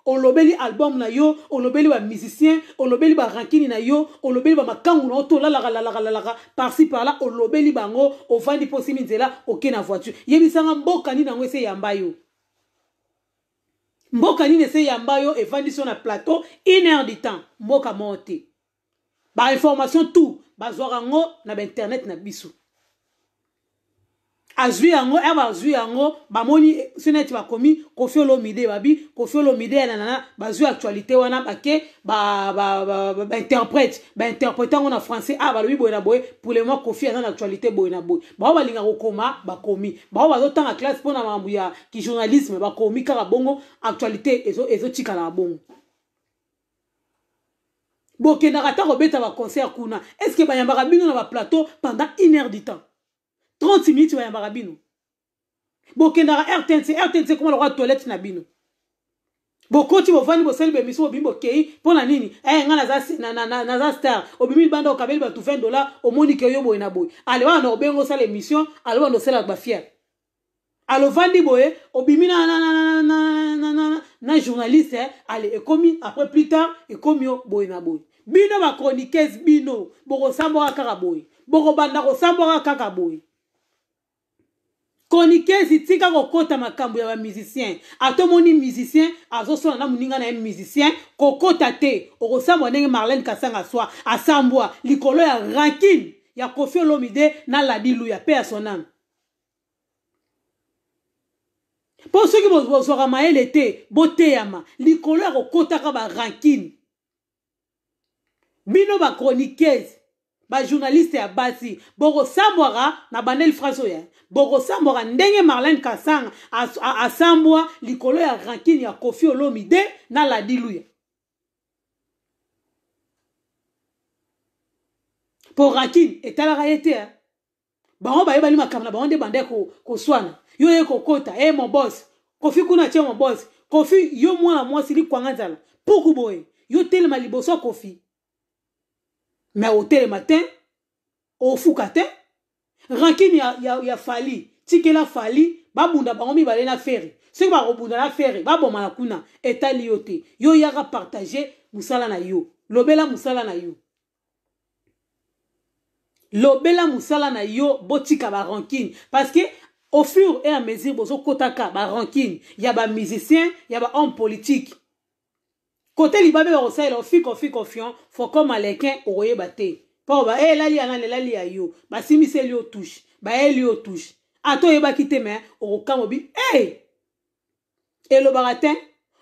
A: olobeli album na yo olobeli bamusicien olobeli barankini na yo olobeli bamakangu na yo to olalakalalakalalaka parci parla olobeli bango ovandi mpo osimi nzela oke na voiture yebisanga mboka nini yango ese yamba yo mboka nini ese yamba yo evandi so na plateau une heure du temps mboka moko te bainformation tout bazwaka yango na bainternet na biso azwi yango ya bazwi yango bamoni so neti bakomi kofi olomide babi kofi olomide yananana bazwi actualité wana bake bainterprète bainterprete yango na français a balobi boye na boye pour le mois kofi aza na actualité boye na boye bao balinga kokoma bakomi bao bazotanga classe mpona makambo ya kijournalisme bakomi kaka bongo actualité ezotikala na bongo bokendaka ta kobeta baconseil kuna estce ke banyambaka bino na baplateau pendant une heure du temps 30 minutes bayambaka bino bokendaka rtnc rtnc ekoma lokola toilette na bino bokoti bovandi bosali bemission bobimi bokei mpo na nini e nga naza star obimi libanda okabeli bato 20 dollar omoni ke yo boye na boye alewana na obenga osala émission aloba na osala bafiere alovandi boye obimi na journaliste eh, ale ekomi après plus tard ekomi yo boye na boye bino bachroniqueuse bino bokosamboka kaka boye bokobanda kosamboka kaka boye konikezi tika kokɔta makambo ya bamusicien atomoni musicien azosala na moninga na ye musicien kokɔta te okosambwa ndenge marlene kasanga swa asambwa likolo ya rankine ya kofi olomide na ladi luya mpe ya soname mpo soki bozwaka mayele te boteyama likolo ya kokɔtaka barankine bino bakronikese bajournaliste ya basi bokosambwaka na bandeli phrase oyo bokosambwaka ndenge marlene kasanga asambwa likolo ya rankine ya kofi olomide na ladiluya mpo rankine etalaka ye te bango bayebani makambo na bango nde bandai koswana yo ye kokɔta e eh, mobosi kofi kuna tie mobosi kofi yo mwana mwasi likwanga nzala puku boye yo telema liboso ya kofi me otelema te ofuka te rankine ya, ya, ya fali tikela fali babunda bango mibale na fere soki bakobunda na fere baboma na kuna etali yo te yo yaka partage mosala na yo lobela mosala na yo lobela mosala na yo botika barankine parce que au fur et à mesure bozokotaka barankine ya bamusicien ya bahomme politique kote libabe bakosalela ofika ofika ofion fokoma lekin okoyeba te mpo ba e eh, elali ya nani elali ya yo basimiseli yo touche bayeli eh, yo touche ata oyebaki te me okokanga obi e elobaka te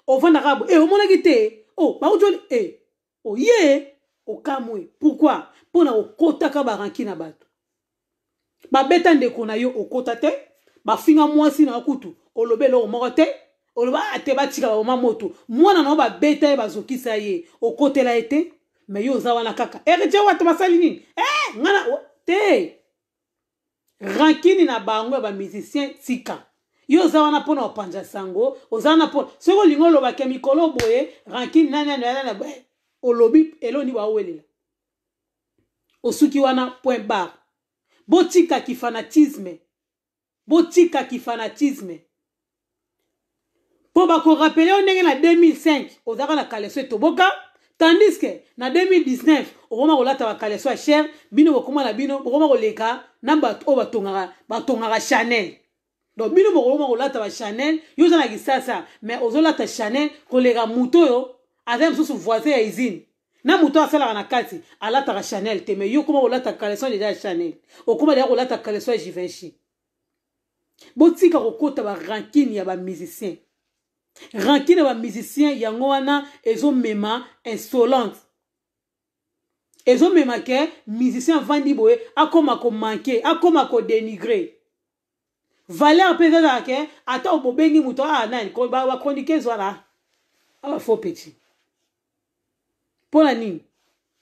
A: ovandaka bo e omonaki te o bakutoli e oye okamwe pourkui mpona okotaka baranki na bato babeta ndeko na yo okota te bafinga mwasi na yo kutu olobi eloko moko te oloba ate batika bamama moto mwana na yo babeta ye bazokisa ye okotela ye te me yo oza wana kaka eredie eh, wato basali nini e ngana te rankini na bango ya bamusicien tika yo oza wana mpona kopanja sango oza wana mpona soki olingi olobaka mikolo boye rankini nanananana eh, olobi eloni baowelela osuki wana point bar botikaki fanatisme botikaki fanatisme mpo bakorapele yo ndenge na 2005 ozalaka na kaleso etoboka tandis ke na 2019 okoma kolata bakaleso ya chere bino bokoma na bino bokoma koleka na bato oyo batongaka batongaka chanel donc bino bokoma kolata bachanel yo oza na kisasa mais ozolata chanel koleka moto oyo aza mosusu voisin ya usine na moto asalaka na kati alataka chanel te mais yo okoma kolata kaleso deja ya chanel okoma deja kolata kaleso ya givenchy botika kokota barankine ya bamusicien rankine ya bamusicien yango wana ezomema insolente ezomema ke musicien avandi boye akóma komanke akóma kodenigre valeur mpe ezazaka ke ata bobengi moto aa ah, nani bakronike ezwana abafo ah, peti mpo na nini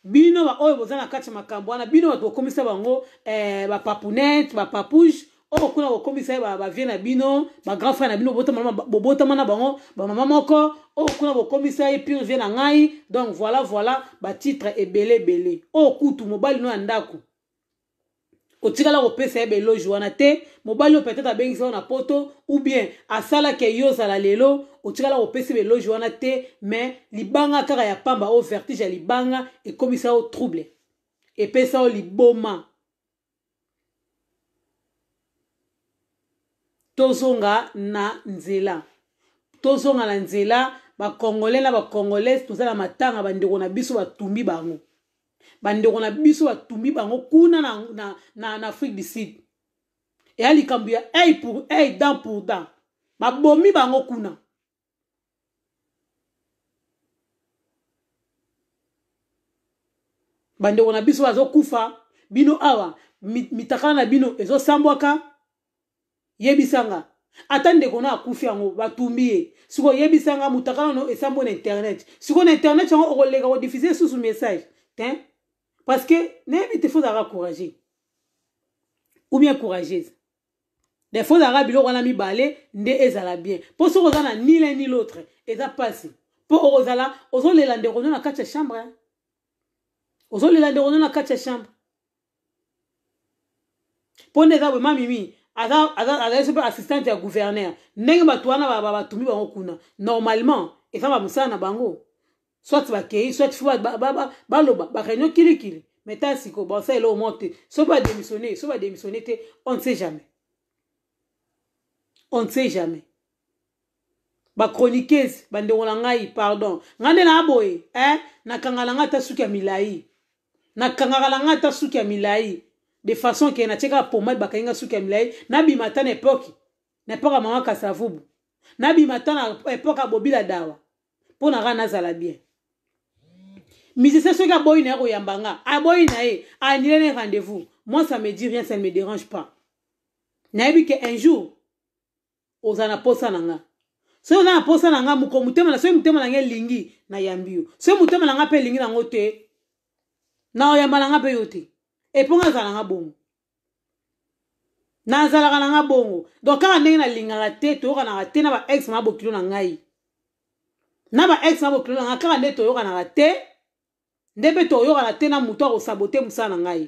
A: bino baoyo boza na kati ya makambo wana bino bato bokomisa bango eh, bapapunete bapapouge oko kuna kokomisa ye bavie na bino bagrand frère na bino bobotama na bango bamama moko oko kuna kokomisa ye pure vie na ngai donc voilà voilà batitre ebele ebele oyo kutu mobali no ya ndako otikala kopesa ye beloge wana te mobali oyo peut-être abengisi yo na poto ou bien asalaki yo ozala lelo otikala kopesa beloge wana te mais libanga kaka ya pamba oyo vertige ya libanga ekomisa yo trouble epesa yo liboma tozonga na nzela tozonga na nzela bakongole na bakongolaise toza na matanga bandeko na biso batumbi bango bandeko na biso batumbi bango kuna na, na, na, na afrique du sud eya likambo ya œil pour œil dent pour dent babomi bango kuna bandeko na biso bazokufa bino awa mitakala na bino ezosambwaka yebisanga ata ndeko na akufi yango batumbi ye siko oyebisanga moto akala no esambo na internet siko na internet yango okoleka kodifuse lisusu message te parce que nayebi te fozalaka courage ou bien courageuse de fozalaka biloko wana mibale nde ezala bien mpo soki oza na ni l'un ni l'autre eza mpasi mpo okozala ozolela ndeko no na kati ya chambre ozolela ndeko no na kati ya chambre mpo nde eza bwema mimi azali so mpe assistante ya guverner ndenge bato wana batumi bango kuna normalement eza bamosala na bango soit bakei soit fo baloba bareunion kilikili mais ta siko basalela omo te so badémissionne so badémissionne te on ne sait jamais on ne sait jamais bachroniqueuse bandeko na ngai pardon ngai nde na boye eh? nakangaka na ngai ata suki ya milai nakangaka na ngai ata suki ya milai de façon ke na tie kaka pomade bakangi nga suki ya milai nabima ata na epoke na epoke ya mama kasavubu nabima ata na epoke ya bobila dawa mpo na kaka nazala bien musicien soki aboyi na ye koyamba nga aboyi na ye anile na rendez-vous moi ça me dit rien ça ne me dérange pas nayebi ke un jour oza na posa na nga soki oza na posa na nga moko motema na soki motema na nga elingi nayambi yo soki motema na nga mpe elingi nango te naoyamba na nga mpe yo te epo nga nazala nanga bongo nazalaka nanga bongo donc kaka ndenge nalingaka te toyokanaka te na baex na bokilo na ngai na baex na bokilo na ngai kaka nde toyokanaka te nde mpe toyokana te na motu akosabote mosala na ngai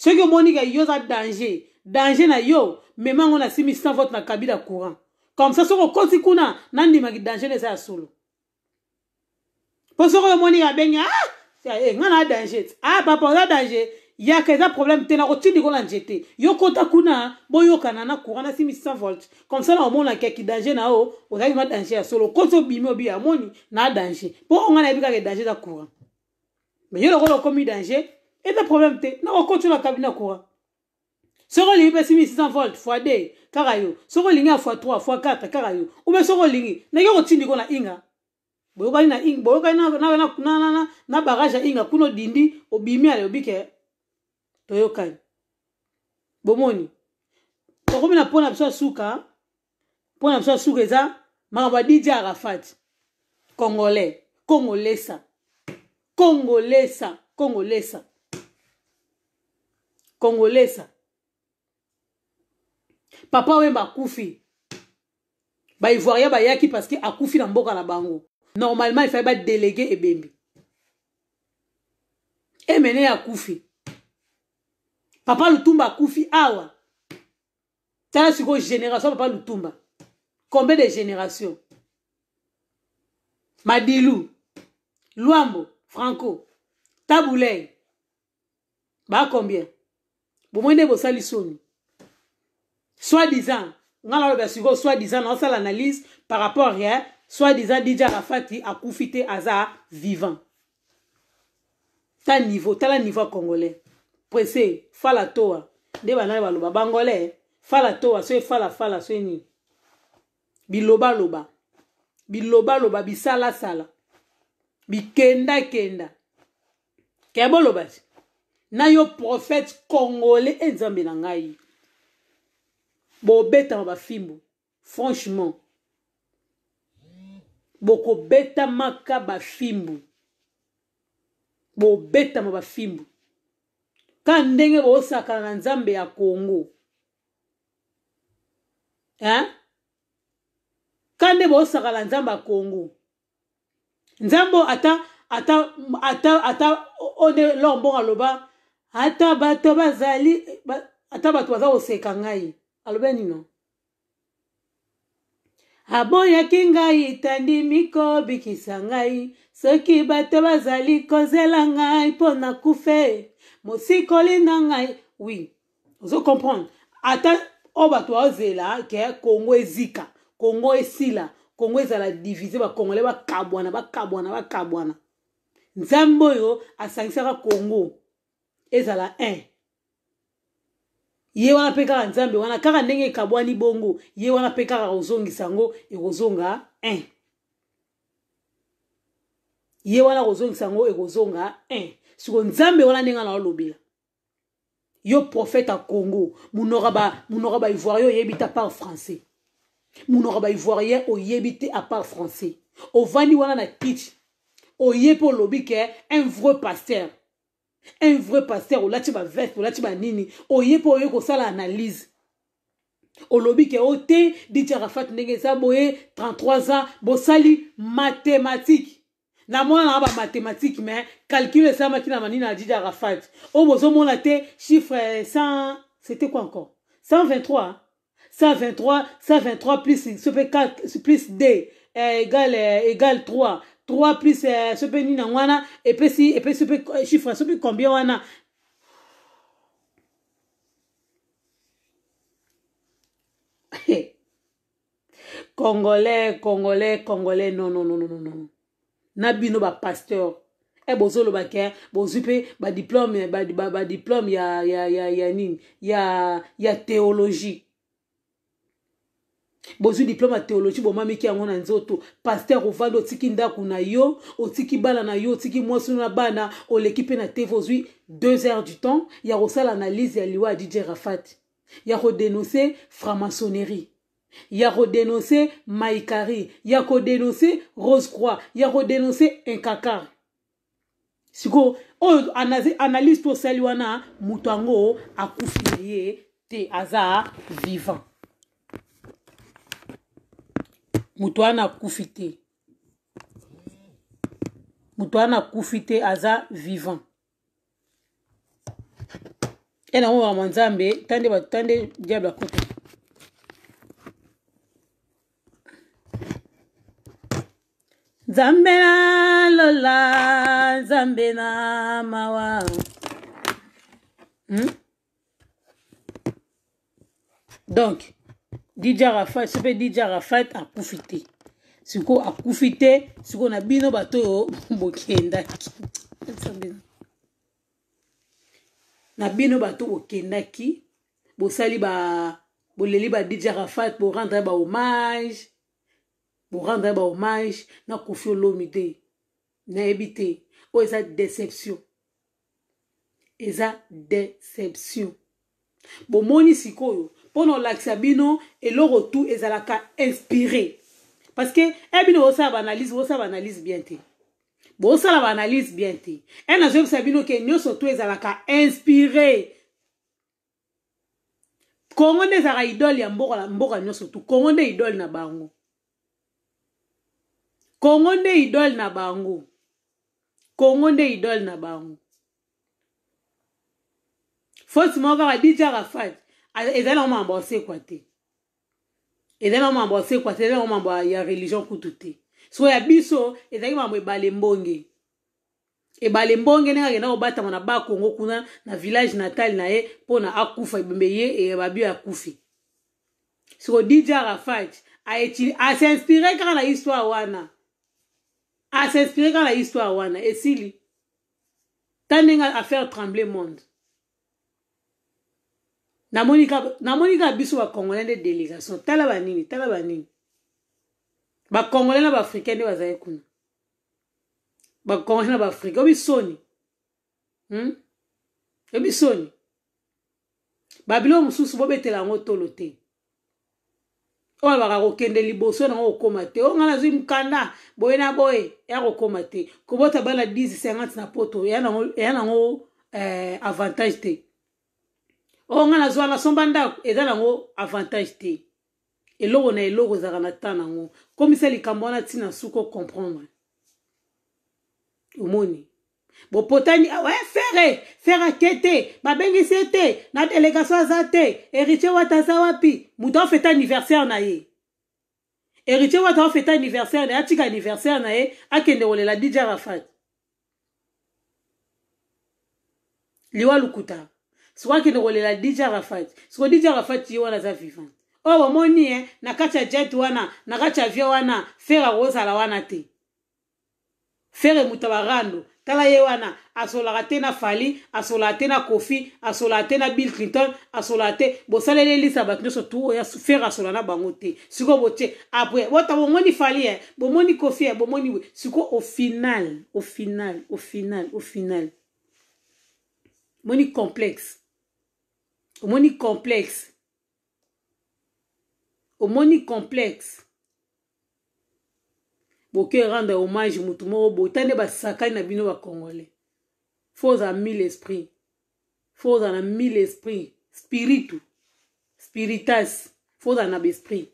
A: soki omonika yo oza danger danger na yo mema yango nasimi 100 vote na kabila courant comme ça soki okoti kuna nandimaki danger na eza ya solo mpo soki oyo omonika abenge ah eh, eh, ngai na danger ah papa oza danger yaka eza problème te na kotindi kola nzete yokota kuna boyokana na courant nasimi 100 volt comme ça na omonaka yaki danger na yo ozalaki ma danger ya solo koti obimi obi amoni na danger mpo onga na yebi kaka danger eza courant me yo lokola okomi danger eza problème te na kokoti ola kabina courant soko olingi mpe simi 600 volt fois 2 kaka yo soko olingi ya fois 3 fois 4 kaka yo ube soko olingi ndenge kotindi kola inga boyokani na barage ya inga kuna odindi obimi ale obike toyokani bomoni tokomi na mpona biso ya suka mpona biso ya suka eza makambo ya dj arafat congolais congolesa congolesa congolesa congolesa papa wemba akufi baivoirien bayaki parceke akufi na mboka na bango normalement efai badelege ebembi emene akufi papa lutumba akufi awa tala sikoyo génération papa lutumba combien de génération madilu lwambo franco tabulei bacombien bomoi nde bosali soni soit disant ngai naloba sikoyo soit disant naosala analyse par rapport rien soit disant dj arafati akufi te aza vivant ta niveau tala niveau ya congolais presse fala towa nde bana baloba bangolais fala towa so efalafala so enini bilobaloba bilobaloba bisalasala bikendakenda keya boloba ti na yo prophète congolais e nzambe na ngai bobetama bafimbu franchement bokobetamaka bafimbu bobetamaka bafimbu ka ndenge boosakaka nzambe ya kongo hein? ka nde boosakala nzambe ya kongo nzambe ata ata ata ata one lor mbongo aloba ata bato bazali ba, ata bato baza koseka ngai alobe nino aboyaki ngai tandimi kobikisa ngai soki bato bazali kozela ngai mpo na kufe mosikoli na ngai oui ozocomprendre ata oyo bato baozela ke kongo ezika kongo esila kongo ezala divise bakongole bakabwana bakabwana bakabwana nzambe oyo asangisaka kongo ezala 1 ye wana mpe kaka nzambe wana kaka ndenge ekabwani bongo ye wana mpe kaka kozongisa yango ekozonga 1 ye wana kozongisa yango ekozonga 1 siko nzambe wana ndenge na olobela yo prophète ya congo munoko baivoirien oyebi te apart français munoko baivoirien oyebi te apart français ovandi wana na kitche oye mpe olobi ke un vrai pasteur un vrai pasteur olati baveste olati banini oye mpe oye kosala analyse olobi ke o te diti arafat ndenge eza boye 33 ans bosali mathématique na mwana na bamathématike me calcule esalamaki na manini ajijaka fat oyo oh, bozomona te chiffre 100 euh, c'était quoi encore 123 123 123 plus sope 4 plus d eh, égal eh, égal 3 3 plus eh, sope nini yango wana epesi epesi sope euh, chiffre sope combien wana [LAUGHS] congolais congolais congolais non non non non non non na bino bapaster e eh, bozoloba ke bozwi mpe badiplome badiplome ya, ya, ya, ya nini ya, ya théologie bozwi diplome ya théologie bomamiki yango na nzoto paster ovandi otiki ndako na yo otiki bana na yo otiki mwasi na bana oleki mpe na tv ozwi 2 heures du temps ya kosala analyse ya liwa ya dj rafat ya kodenonse franc-maçonnerie ya kodenonse maikari ya kodenonse rose croix ya kodenonse inkakar sikoyo oyo analyse to osali wana moto yango akufi na ye te aza vivant moto wana akufi te moto wana akufi te aza vivant e nango makambo nzambe tande bato tande diable akota nzambe na lola nzambe na mawa hmm? donc dj arafat soki mpe dj arafat akufi te sikoyo akufi te sikoyo na bino bato oyo bokendaki na bino bato bokendaki bosali ba boleli ba dj arafat borendre ba hommage borendre ye bahomage na kofi olomi te nayebi te oyo eza deception eza deception bomoni sikoyo mpona olakisa bino eloko tu ezalaka inspiré parce que e bino bosala baanalyse bosala baanalyse bien te bosala baanalyse bien te e eh, nazoyebisa bino ke nyonso tu ezalaka inspiré kongo nde ezalaka idole ya mboka nyonso tu kongo nde idole na bango kongo nde idole na bango kongo nde idole na bango fosi moko kaka dj arafat ezali nango mambo asekwa te ezali nango mambo asekwa te ezali nango mambo ya religion kutu te so ya biso ezalaki mambo ebale mbonge ebale mbonge ndenge akenda kobatama na bakongo kuna na village natale na ye mpona akufa ebembe ye e, babio akufi siko dj arafat asinspire kaka na histoire wana asinspire ah, kaka na histoire wana esili ta ndenge afaire tremble monde namoni kaka biso bakongolais nde délégation tala banini tala banini bakongolais na baafrikain nde bazali kuna bakongolais na baafrikain obi soni hmm? obi soni babiloko mosusu bobetela yango tolo te oyo alobaka kokende liboso nango kokóma te oyo ngai nazwi mokanda boye na boye ya kokóma te kobota bala 10 50 na poto eya nango eh, avantage te oyo ngai nazwa nasomba ndako eza nango avantage te eloko na eloko ezalaka na ntan nango komisa likambo wana ntina suko comprendre omoni bopotani awa ah e fere fere ake te babengisi ye te na delegation aza te héritier wata aza wapi moto afeta anniversaire na ye héritier wata afeta anniversaire na ye atika anniversaire na ye akende kolela dj arafat liwa lukuta siko akende kolela dj arafat siko dj arafat ye wana aza vivant oyo oh, omoni e na kati ya jet wana na kati ya avion wana fere akozala wana te fere moto barando tala ye wana asolaka te na fali asolaka te na kofi asolaka te na bill clinton asolaka te bosaleli elisa bato nyonso tu oya fere asola na bango te sikoyo botie apres bota bomoni fali e bomoni kofi e bomoni we sikoyo au final au final au final au final omoni complexe omoni complexe omoni complexe boke rendre hommage motu moko boye ta nde basakani na bino bacongolais fo ozala mille esprit fo ozala na mille esprit spiritu spiritas fo ozala na baesprit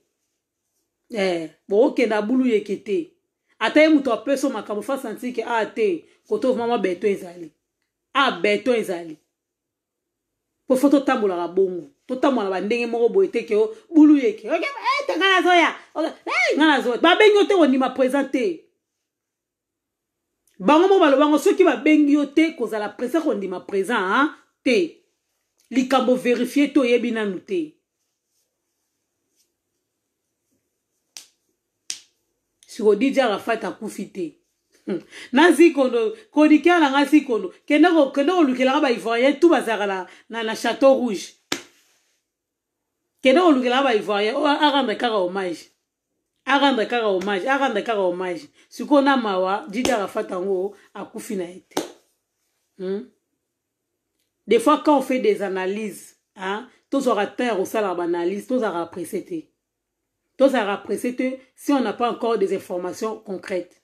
A: eh, bokokende abulu yeke te ata ye moto apeso makambo fa santi ke a te koto vuma mwa beto ezali a beto ezali pofo totambolaka bongo totambola bandenge moko boye te ke bulu yeke eh, te ngai nazoya eh, ngai nazoya babengi yo te kondima présent te bango moko balobango soki babengi yo te kozala présent kondima présent te likambo verifie te oyebi nanu te siko didi arafat akufi te [LAUGHS] na zikondo chroniqueur na nga zikondo kende kolukelaka baivoirien tu bazalaka na, na, na chateau rouge kende kolukelaka baivoirien oyo arendre kaka hommage arendre kaka hommage arendre kaka hommage sikoyo na mawa didi arafat yango akufi na ye te hmm? des fois quand on fait des analyses hein, tozwaka temps ya kosalaka baanalyse tozalaka presse te tozalaka presse te si on n'a pas encore des informations concrètes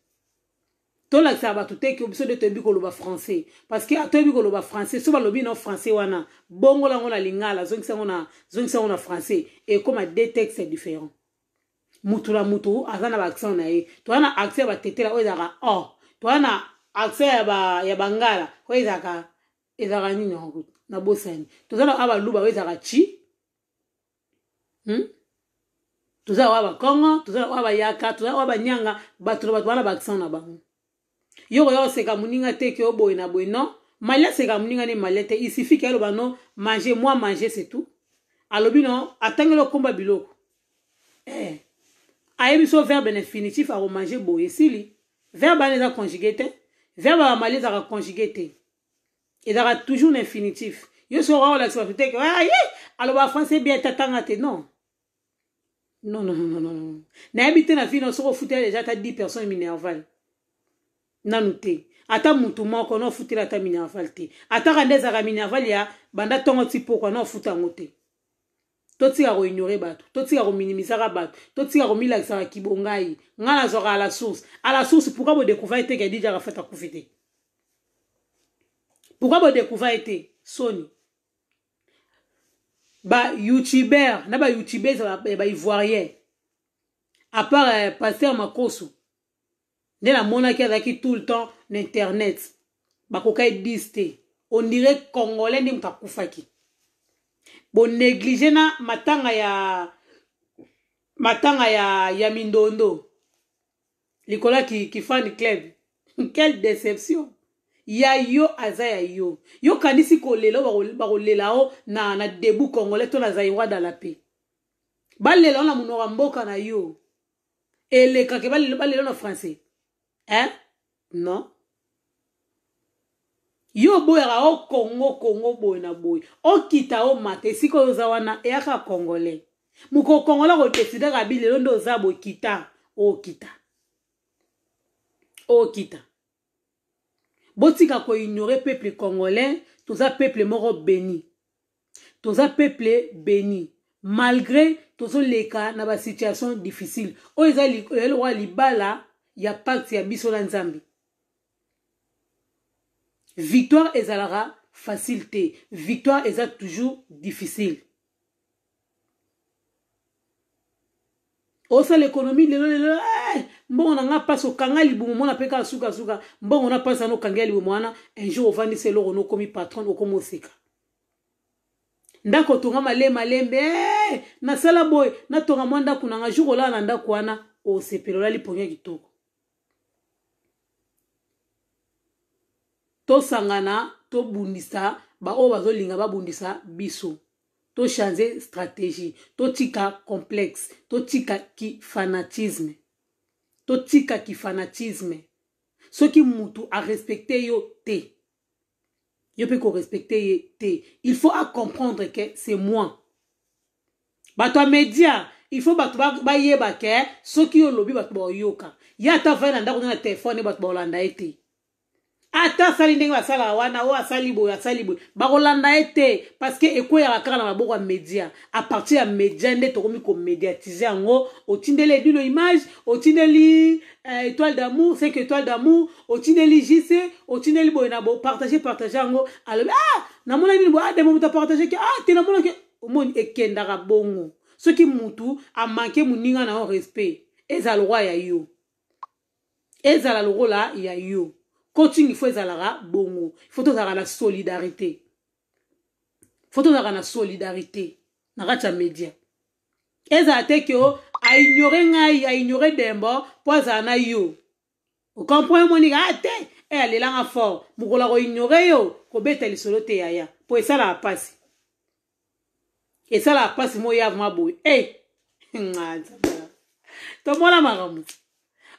A: tolakisaka bato te ke biso nde toyebi koloba français parceke atoyebi koloba français so balobi no français wana bongola yango na lingala zongisa yango na français ekóma deux texte différent motu na motu aza na baaccent na ye toza na accent ya batetela oyo ezalaka o toza na accent ya bangala oyo ezalaka ezalaka nini yango na bosani toza na oyo baluba oyo ezalaka chi hmm? toza na oyo bakongo toza na oyo bayaka toza na oyo banyanga bato na bato wana baaccent na bango yoko yo seka moninga te ke oboye na boye non mali aseka moninga ne mali te il suffit ke aloba non mange moi mange c'est tout alobi non atangeli okomba biloko eh. ayebi so verbe na infinitif akomange boye esili verbe wana eza conjuge te verbe ya mali ezalaka conjuge te ezalaka toujours na infinitif yo soko akolakisa bato teke aye ah, aloba français bien tatanga te non non non non non nayebi te na fille no soko ofutela deja ata 10 personnes minervale nanu te ata mutu moko na ofutela ata minerval te ataka nde ezalaka minerval ya banda ntongo ti pokwa na ofuta yango te totika koignore bato totika kominimizaka bato totika komilakisaka kibongai ngai nazwaka ala source ala source pourkui bodécouvra ete ke dija kafata kufi te pourkui bodécouvra ete soni bayoutubeur na bayoutubeur ezalaka baivoirien apart euh, paster makosu nde namonaki azalaki tout le temps na internet bakoka edis te ondire congolais nde moto akufaki bonéglige na matanga ya matanga ya, ya mindondo likolo ya kifan club [LAUGHS] quelle déception ya yo aza ya yo yo kanisi kolela oyo bakolela o na, na debu congolais to na zairwadala mpe balela o na monoko ya mboka na yo elekaki balela na français hein non yo oboyaka okongo kongo boye na boye okita omata esika oyo oza wana eyaka congolais mokokongola kodesidaka bilelo nde oza bokita okita okita botika koignore peuple congolais toza peuple moko beni toza peuple beni malgré tozoleka na basituation difficile oyo eza lokola libala ya pacte ya biso na nzambe victoire ezalaka facile te victoire eza toujours difficile osala ekonomi lelo lelo eh, mbongo na nga mpasi okanga libumu mona mpe kaka sukasuka mbongo na mpasi ana okanga ya libumu wana un jour ovandisa eloko na okomi patron okomi oseka ndako otonga male malembe eh, nasala boye natonga mwa ndako na nga jour olala na ndako wana osepela olali pongi ya kitoko tosangana tobundisa baoyo bazolinga babundisa biso tochange stratégie totika complexe totika kifanatisme totika kifanatisme soki mutu arespecte yo te yo mpe korespecte ye te il faut acomprendre ke c'est moi bato ya media il faut bato bayeba ke soki yo olobi bato baoyoka ye ata vai na ndako na telefone bato baolanda ye te ata asali ndenge basalaka wana oyo asali boye asali boye bakolanda ye te parce que ekweyaka kaka na maboko ya média apartir ya média nde tokomi komédiatize yango otindeli edino image otindeli euh, étoile d'amour 5 étoile d'amour otindeli jc otindeli boye na bopartage partage yango alobi ah namonaki nini boye ademo moto apartageki ah te namonaki omoni ekendaka bongo soki mutu amanke moninga na yo respect ezala lokola ya yo ezala lokola ya yo coaching ifo ezalaka bongo ifo tozalaka na solidarité ifo tozalaka na solidarité na kati ya média ezala te ke aignore ngai aignore dembo mpo azala na yo okompre monika a te e alelanga fort mokola koignore yo kobeta lisolo te yaya mpo esalaka mpasi esalaka mpasi moyavma boye e eh! [LAUGHS] tomona makambo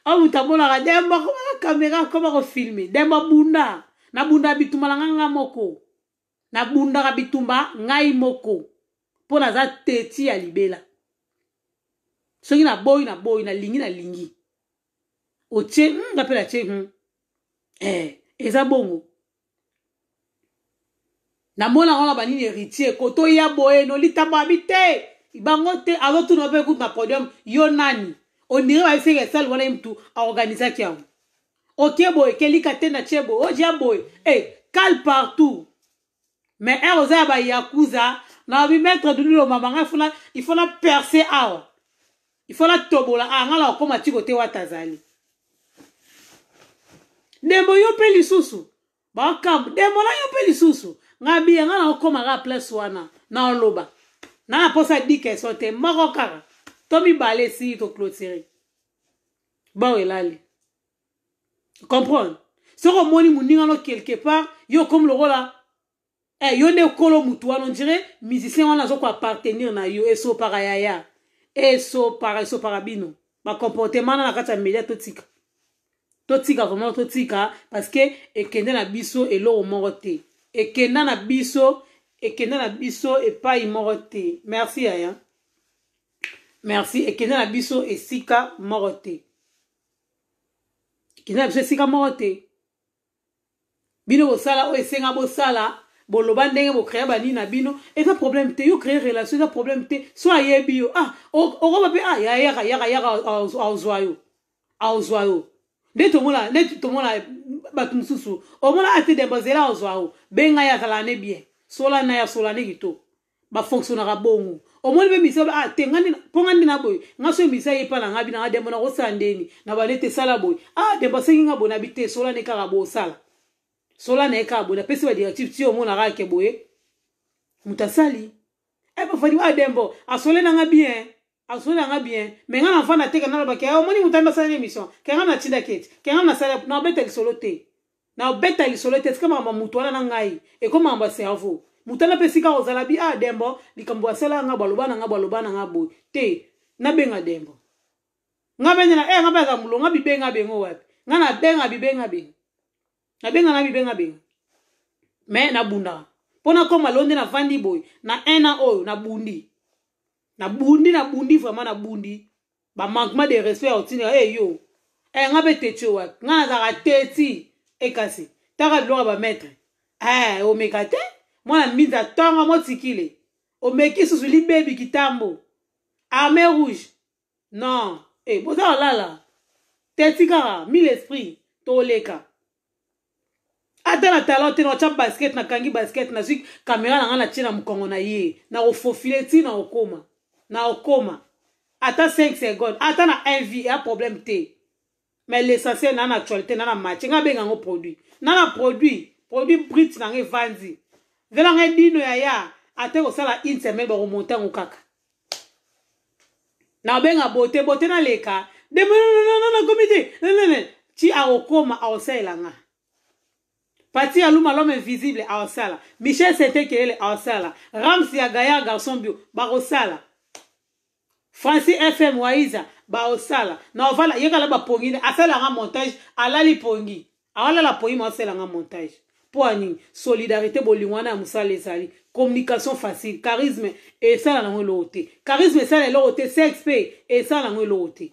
A: awa moto amonaka nde moko kamera akoma kofilme nde mabunda nabundaka bitumba na ngai ngai moko nabundaka bitumba ngai moko mpo naza teti ya libela soki naboyi naboyi nalingi nalingi otie mm, nga mpe natie mm. eh, eza bongo namona ngo na banini héritier kotoya boye nolitambwami te bango te azotuna mpe kutu na podium yo nani ondire bayesenga esali wana ye mutu aorganizaki yango oke boye kelika te na tie boye odia oh, boye e kale partout mais ere oza ya bayakuza na babi maître duniloma banga ifona ifona perse awa ifona tobola anga na okóma ntiko te wata azali ndembo yo mpe lisusu bakambo ndembo na yo mpe lisusu ngai biya ngai na okómaka place wana na oloba na na mposa dikeso te moko kaka to mibale si to clôturer bon elali comprendre soko omoni moninga no quelque part yo komi lokola eh, yo nde kolo motu wana ondire musicien wana azokwa appartenir na yo esopaka yaya esopaka esopaka bino bacomportement wana na kati ya media totika totika vraiment totika parce que ekende na biso eloko moko te ekenda na biso ekenda na biso epai moko te merci yaya merci ekende na biso esika moko te ekende na biso esika moko te bino bosala oyo esenga bosala boloba ndenge bokrea banini na bino eza problème te yo créer relation eza problème te so ayebi yo ah okoba mpe ah yaka yaka yaka aozwa yo aozwa yo nde tomona nde tomona bato mosusu omona ate dembazela aozwa yo benga ye azala ne bien sola na ye asola ne kitoko bafonctionnaka bongo omoni mpe misa ah, te mpo nga nde na boye nga so misa ye epa na nga bi na nga dembo nakosala ndeni na bale te sala boye ah dembo asengi nga boye na bi te sola na ye kaka boye osala sola na ye kaka boye napesi badirective ti omonaka yeke boye moto asali ebafadi eh, ah dembo asole na nga bien azwi nanga bien me nga na mvanda te kana alobaki omoni moto ambi asaleli émission ke nga natindaki ete ke nga nasala na obeta lisolo te na obeta lisolo te esika makambo moto wana na ngai ekoma makambo ya cerveau mutala mpe esika kozala bi a ah, dembo likambo asalaka nga bwaloba na nga bwaloba na nga boye te nabenga dembo nga bendela e eh, nga mpe akambulo nga bibenga bengo wapi nga nabenga bibenga benga nabenga na bibenga benga me nabundaka mpo nakoma lo nde navandi boye na un an oyo nabundi nabundi nabundi vraimen nabundi bamanquement de respect ya kotindika e eh, yo e nga mpe teti wapi nga nazalaka teti ekasi taka biloko ya bametre omeka te mwana minda ntongo motikile omeki susu libebi kitambo arme rouge non e boza kolala teti kaka mille esprit toleka ata na talon te na otya basket nakangi basket nazwi kamera na ngai natie na mokongo na ye na kofofile ti na okoma na okoma ata 5 seconde ata na envie eya problème te mais l'essentiel na na actualité na na match ngai abenga yango produit na na produit produit brit na ngai evandi nzela ngai dino ya ya ate kosala une semaine bakomonta yango kaka nabenga bote bote naleka nakomi te ti akokóma akosalelanga pati aluma lhomme invisible akosala michel sente kelele akosala rams ya gaya garçon bio bakosala francis fm waiza baosala na ovala yekala bapongine asalelanga montage alali pongi aolala pongi ma osalelanga montage mpo anini solidarité bolingo wana ya mosala ezali communication facile charisme esala nango eloko te charisme esala eloko te sexe mpe esala nango eloko te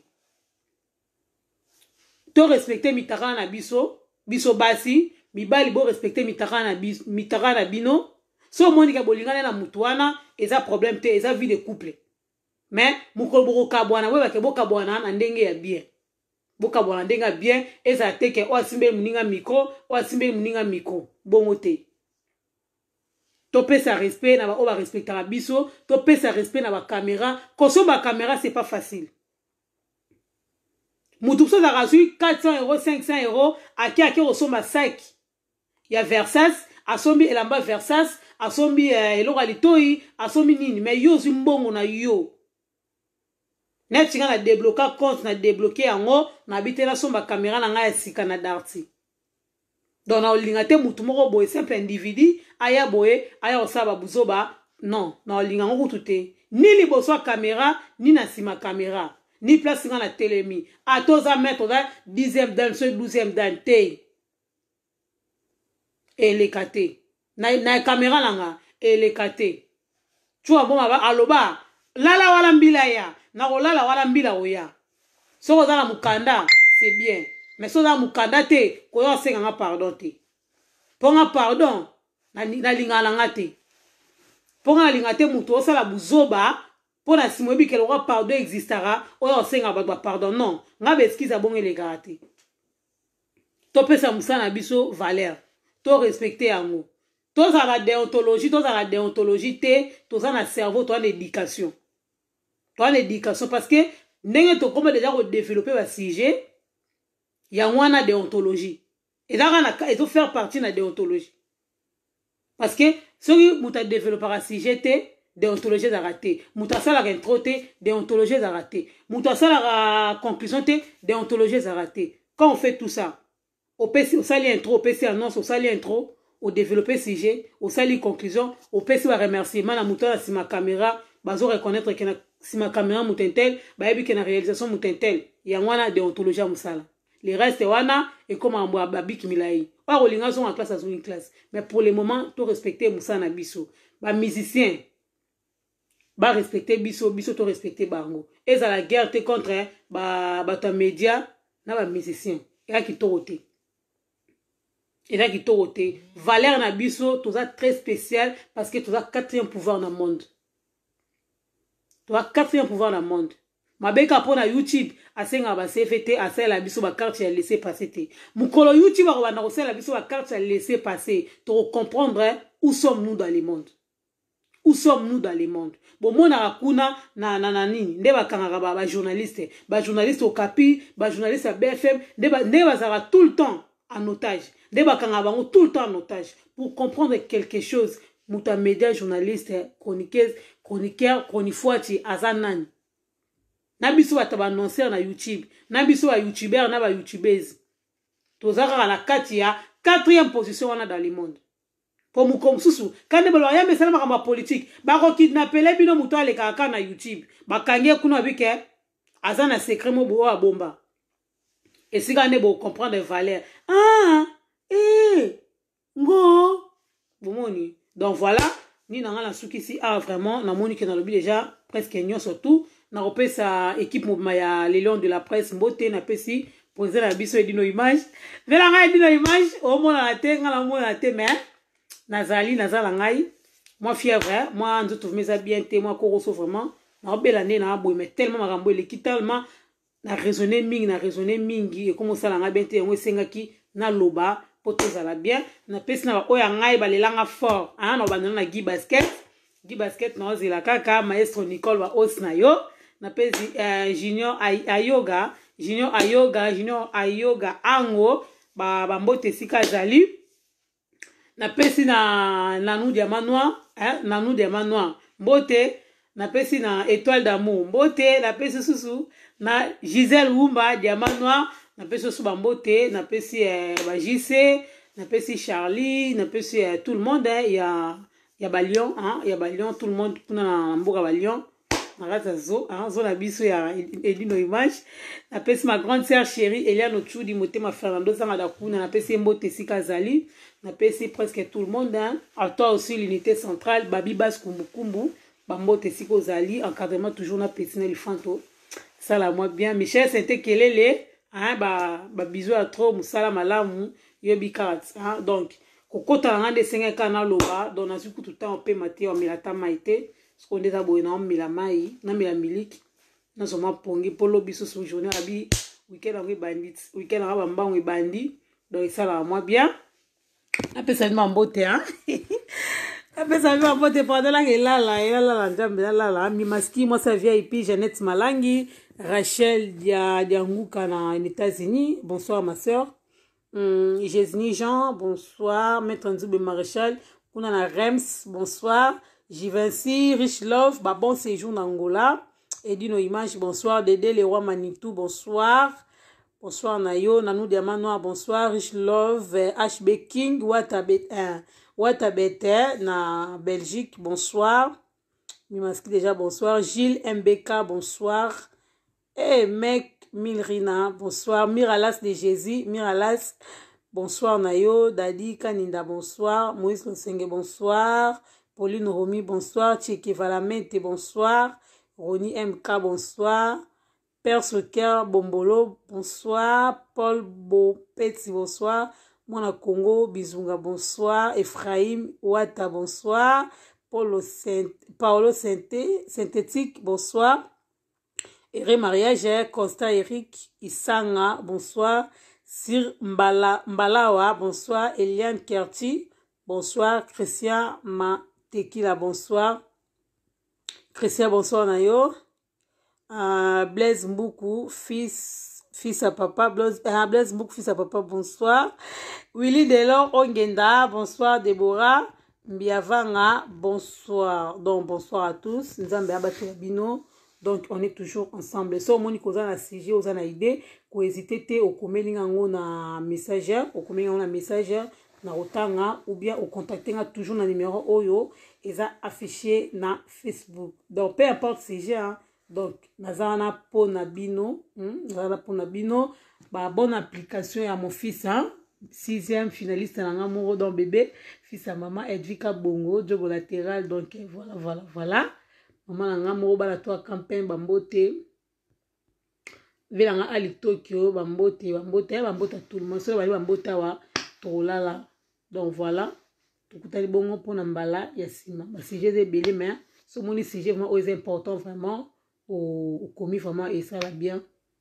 A: torespecte mitakala na biso biso basi mibali borespecte mitakala na bino so omonika bolingana na motu wana eza problème te eza vie de couple me mokolo bokokabwana boyebake bokabwana na ndenge ya bien bokabwana ndenge ya bien ezala te ke oyo asimbeli moninga mikro oyo asimbeli moninga mikro bongo te topesa respect na baoyo barespectaka biso topesa respect na bakamera kosomba kamera c'est pas facile motu biso azalaka azwi 400 euro 500 euro ake ake kosomba sak ya versas asombi elamba versas asombi eh, eloko ya litoi asombi nini mai yo ozwi mbongo na yo neti nga na debloka compte na debloke yango nabitela so bakamera na ngai ya sika na darti donc naolinga te motu moko boye simple individu aya boye aya kosala babuzo ba non naolinga yango kutu te ni liboso ya kamera ni na nsima ya kamera ni place nga na telemi ata oza maître oza dixième dan so douzième dan te eleka te na, na kamera na nga eleka te tiwa mboma aloba lala wala mbila ya nakolala wana mbila koya soki oza na mokanda c'est bien mais soki oza na mokanda te koya osenganga pardon te mpo nga pardon nalingaka na nga te mpo nga nalinga te moto osala buzoba mpo na nsima oyebikela oka pardon existaka oyo osengaka bato bapardon non nga baeskise abongo elekaka te topesa mosala na biso valeur torespecte yango tozala deontologie tozala deontologie te toza na cerveau toza na éducation towana éducation parce que ndenge tokoma deja kodevelope basujet yango wana déontologie eza kaka ezofaire partie na déontologie parce que soki moto adevelopaka sujet te déontologie ezalaka te moto asalaka intro te déontologie ezalaka te moto asalaka conclusion te déontologie ezalaka te quand on fait tout ça opesi osali intro opesi annonce osali intro odevelope sujet osali conclusion opesi baremerciement na moto aza nsima camera bazoreconnaitre ke na nsima camera moto intel bayebi ke na réalisation moto intel yango wana deontologie ya mosala le reste wana ekomaka mbwa babiki milai oyo akolinga azonga classe azongi classe mais pour le moment torespecte mosala na biso bamusicien barespecte biso biso torespecte bango ezala guerre te contre bato ya média na bamusicien eza kitoko te eza kitoko te valeur na biso toza très spécial parce que toza quatrième pouvoir na monde to quatrième pouvoir na monde mabeka mpo na youtube asengaka basefe te asalela biso bakarte ya laisse passe te mokolo youtube akobanda kosalela biso bakarte ya laisse passe tokocomprendre où sommes nous dans le monde où sommes nous dans le monde bomonaka kuna na, na, na nini nde bakangaka bajournaliste ba bajournaliste okapi bajournaliste ya bfm nde bazalaka tout le temps en otage nde bakangaka bango tout le temps en otage pour comprendre quelque chose moto ya média journaliste chroniqueuse chroniqueur chronifuati aza nani na biso bato baannonceur na youtube na biso bayoutubere na bayoutubese toza kaka na kati ya quatrième position wana dans le monde po moko mosusu kande balobaka ya mesala makambo ya politike bakokidnapele bino moto alekaka kaka na youtube bakangi ye kuna babike aza na secret mo boyo abomba esika nde bocomprendre valeur ah e ngo bomoni donc voilà nini na nga na sukisi awa ah, vraiment namoni ke nalobi deja presque nyonso tu nakopesa équipe mobima ya lelion de la presse mbote napesi ponzela na biso edino image vela ngai edino image omonana te ngai namonana te mais nazali naza na ngai mwa fièvre mwa nzoto vrima eza bien te mwa koroso vraiment naobela nde naboye mais tellement makambo eleki tellement na raisonne mingi na raisonne mingi ekoma osala ngai bien te yango esengaki naloba mpo tozala bien napesi na baoyo ya ngai balelanga fort aa ah, na obandela na gui basket gui basket naozela kaka maestro nicole baosi na yo napesi eh, junior ayoga junior ayoga junior ayoga ango bambote esika azali napesi na nanu diama noir eh? nanu diama noir mbote napesi na étoile d'amour mbote napesi susu na gisele wumba diama noir napesi osu bambote napesi eh, bajise napesi charlie napesi eh, tout le monde eh, ya, ya balion ya balion tout le monde kuna na mboka balion na kati ya zo zo na biso ya elino image napesi ma grande sœur chérie eliano tudi motema fernando zangada kuna napesi ye mbote esika azali napesi presque tout le monde a toi aussi l'unité centrale babi basi kumbukumbu bambote esika ozali encadrement toujours na petit na elefanto sala mwa bien michel sente kelele babizo ya tro mosala malamu yoyebi kaka donc kokotala nga nde esengaki kaka naloba donc nazwi kutu ntango pema te wamela ata mai te soko nde eza boye naomela mai namela miliki nazoma pongi mpo lobi soso journée abi weekend yango ebandi weekend yango bambango ebandi donc esalaka mwa bien apesani mambote a [LAUGHS] apesani mambote pendant langa elala elalala nzambe elalala mimaski mwasi ya vip janette malangi Rachel Dianguka en États-Unis. Bonsoir, ma soeur. Hum, Jésus Jean, bonsoir. Maître Nzoube Maréchal, Kounana Rems, bonsoir. Jivinci, Rich Love, bah bon séjour en Angola. Edino Image, bonsoir. Dédé Leroy Manitou, bonsoir. Bonsoir Nayo, Nanou Diamant Noir, bonsoir. Rich Love, HB King, Watabeter euh, Wata euh, na Belgique, bonsoir. Mimaski déjà, bonsoir. Gilles MBK, bonsoir. Hey mec, Milrina, bonsoir. Miralas de Jésus, Miralas, bonsoir Nayo, Dadi Kaninda, bonsoir. Moïse Lonsenge, bonsoir. Pauline Romy, bonsoir. Tcheke Valamete, bonsoir. Roni MK, bonsoir. Père Soker Bombolo, bonsoir. Paul Bopeti, bonsoir. Mwana Congo, Bizunga, bonsoir. Ephraim Ouata, bonsoir. Paulo Saint Paolo Synthé, Synthétique, bonsoir. remariage constat eric isanga bonsoir sir mbala mbalawa bonsoir eliane kerti bonsoir christian matekila bonsoir christian bonsoir na yo uh, blaise mbuku fils fils à papa, Blaise, ah, Blaise Book, fils à papa, bonsoir. Willy Delor Ongenda, bonsoir. Deborah Mbiavanga, bonsoir. Donc, bonsoir à tous. Nous avons Bino. donc on est toujours ensemble so omoni kozala na sujet oza na idée kohésite te okomelinga yango na messager okomelinga yango na messager na kotanga ou bien ocontacte nga toujours na numéro oyo eza affiché na facebook donc peu importe sujet hein, donc naza wana mpona bino hmm? naza wana mpona bino babone application ya mofisi sixième finaliste na nga moko donc bébé fils ya mama edvika bongo jobo latéral donc voilà voilà voilà mama na nga moko bana to acampagne bambote velanga ali tokyo bambote bambote ya bambote atuluma soki bali bambote awa tokolala donc voilà tokutani bongo mpona mbala ya nsima basujet eza ebele mais somoni sujet vraiment oyo eza important vraiment okomi vraiment esala bien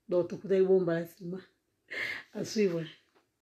A: donc tokutani bongo mbala nsima à [LAUGHS] suivre